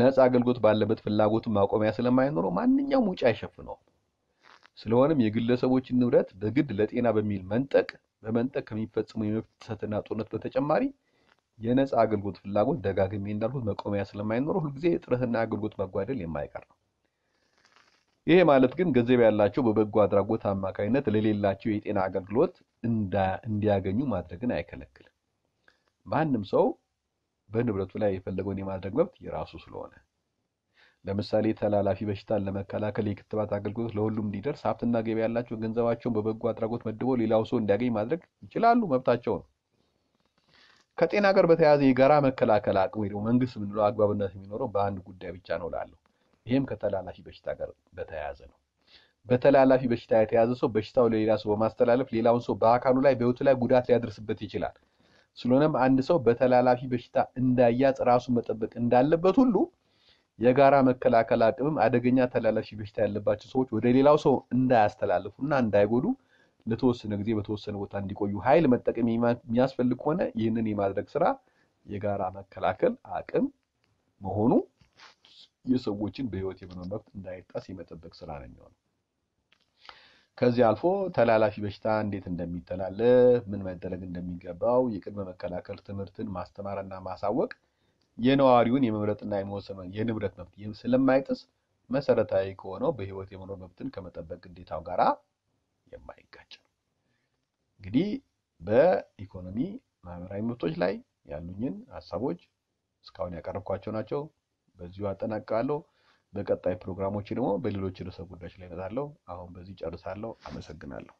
ነፃ አገልግሎት ባለበት ፍላጎትን ማቆሚያ ስለማይኖረው ማንኛውም ውጪ አይሸፍነውም። ስለሆነም የግለሰቦችን ንብረት በግድ ለጤና በሚል መንጠቅ በመንጠቅ ከሚፈጽሙ የመብት ጥሰትና ጦርነት በተጨማሪ የነፃ አገልግሎት ፍላጎት ደጋግሜ እንዳልኩት መቆሚያ ስለማይኖረው ሁልጊዜ የጥረትና አገልግሎት መጓደል የማይቀር ነው። ይሄ ማለት ግን ገንዘብ ያላቸው በበጎ አድራጎት አማካኝነት ለሌላቸው የጤና አገልግሎት እንዲያገኙ ማድረግን አይከለክልም። ማንም ሰው በንብረቱ ላይ የፈለገውን የማድረግ መብት የራሱ ስለሆነ ለምሳሌ ተላላፊ በሽታን ለመከላከል የክትባት አገልግሎት ለሁሉም እንዲደርስ ሀብትና ገቢ ያላቸው ገንዘባቸውን በበጎ አድራጎት መድቦ ሌላው ሰው እንዲያገኝ ማድረግ ይችላሉ፣ መብታቸው ነው። ከጤና ጋር በተያያዘ የጋራ መከላከል አቅም ወይ ደግሞ መንግስት የምንለው አግባብነት የሚኖረው በአንድ ጉዳይ ብቻ ነው ላለው ይህም ከተላላፊ በሽታ ጋር በተያያዘ ነው። በተላላፊ በሽታ የተያዘ ሰው በሽታው ለሌላ ሰው በማስተላለፍ ሌላውን ሰው በአካሉ ላይ በህይወቱ ላይ ጉዳት ሊያደርስበት ይችላል። ስለሆነም አንድ ሰው በተላላፊ በሽታ እንዳያዝ ራሱን መጠበቅ እንዳለበት ሁሉ የጋራ መከላከል አቅምም አደገኛ ተላላፊ በሽታ ያለባቸው ሰዎች ወደ ሌላው ሰው እንዳያስተላልፉ እና እንዳይጎዱ ለተወሰነ ጊዜ በተወሰነ ቦታ እንዲቆዩ ኃይል መጠቀም የሚያስፈልግ ከሆነ ይህንን የማድረግ ስራ የጋራ መከላከል አቅም መሆኑ የሰዎችን በህይወት የመኖር መብት እንዳይጣስ የመጠበቅ ስራ ነው የሚሆነው። ከዚህ አልፎ ተላላፊ በሽታ እንዴት እንደሚተላለፍ ምን መደረግ እንደሚገባው የቅድመ መከላከል ትምህርትን ማስተማርና ማሳወቅ የነዋሪውን የመምረጥና የመወሰን የንብረት መብት ስለማይጥስ መሰረታዊ ከሆነው በህይወት የመኖር መብትን ከመጠበቅ ግዴታው ጋር የማይጋጭ ነው። እንግዲህ በኢኮኖሚ ማህበራዊ መብቶች ላይ ያሉኝን ሀሳቦች እስካሁን ያቀረብኳቸው ናቸው። በዚሁ አጠናቅቃለሁ። በቀጣይ ፕሮግራሞች ደግሞ በሌሎች ርዕሰ ጉዳዮች ላይ እመጣለሁ። አሁን በዚህ ጨርሳለሁ። አመሰግናለሁ።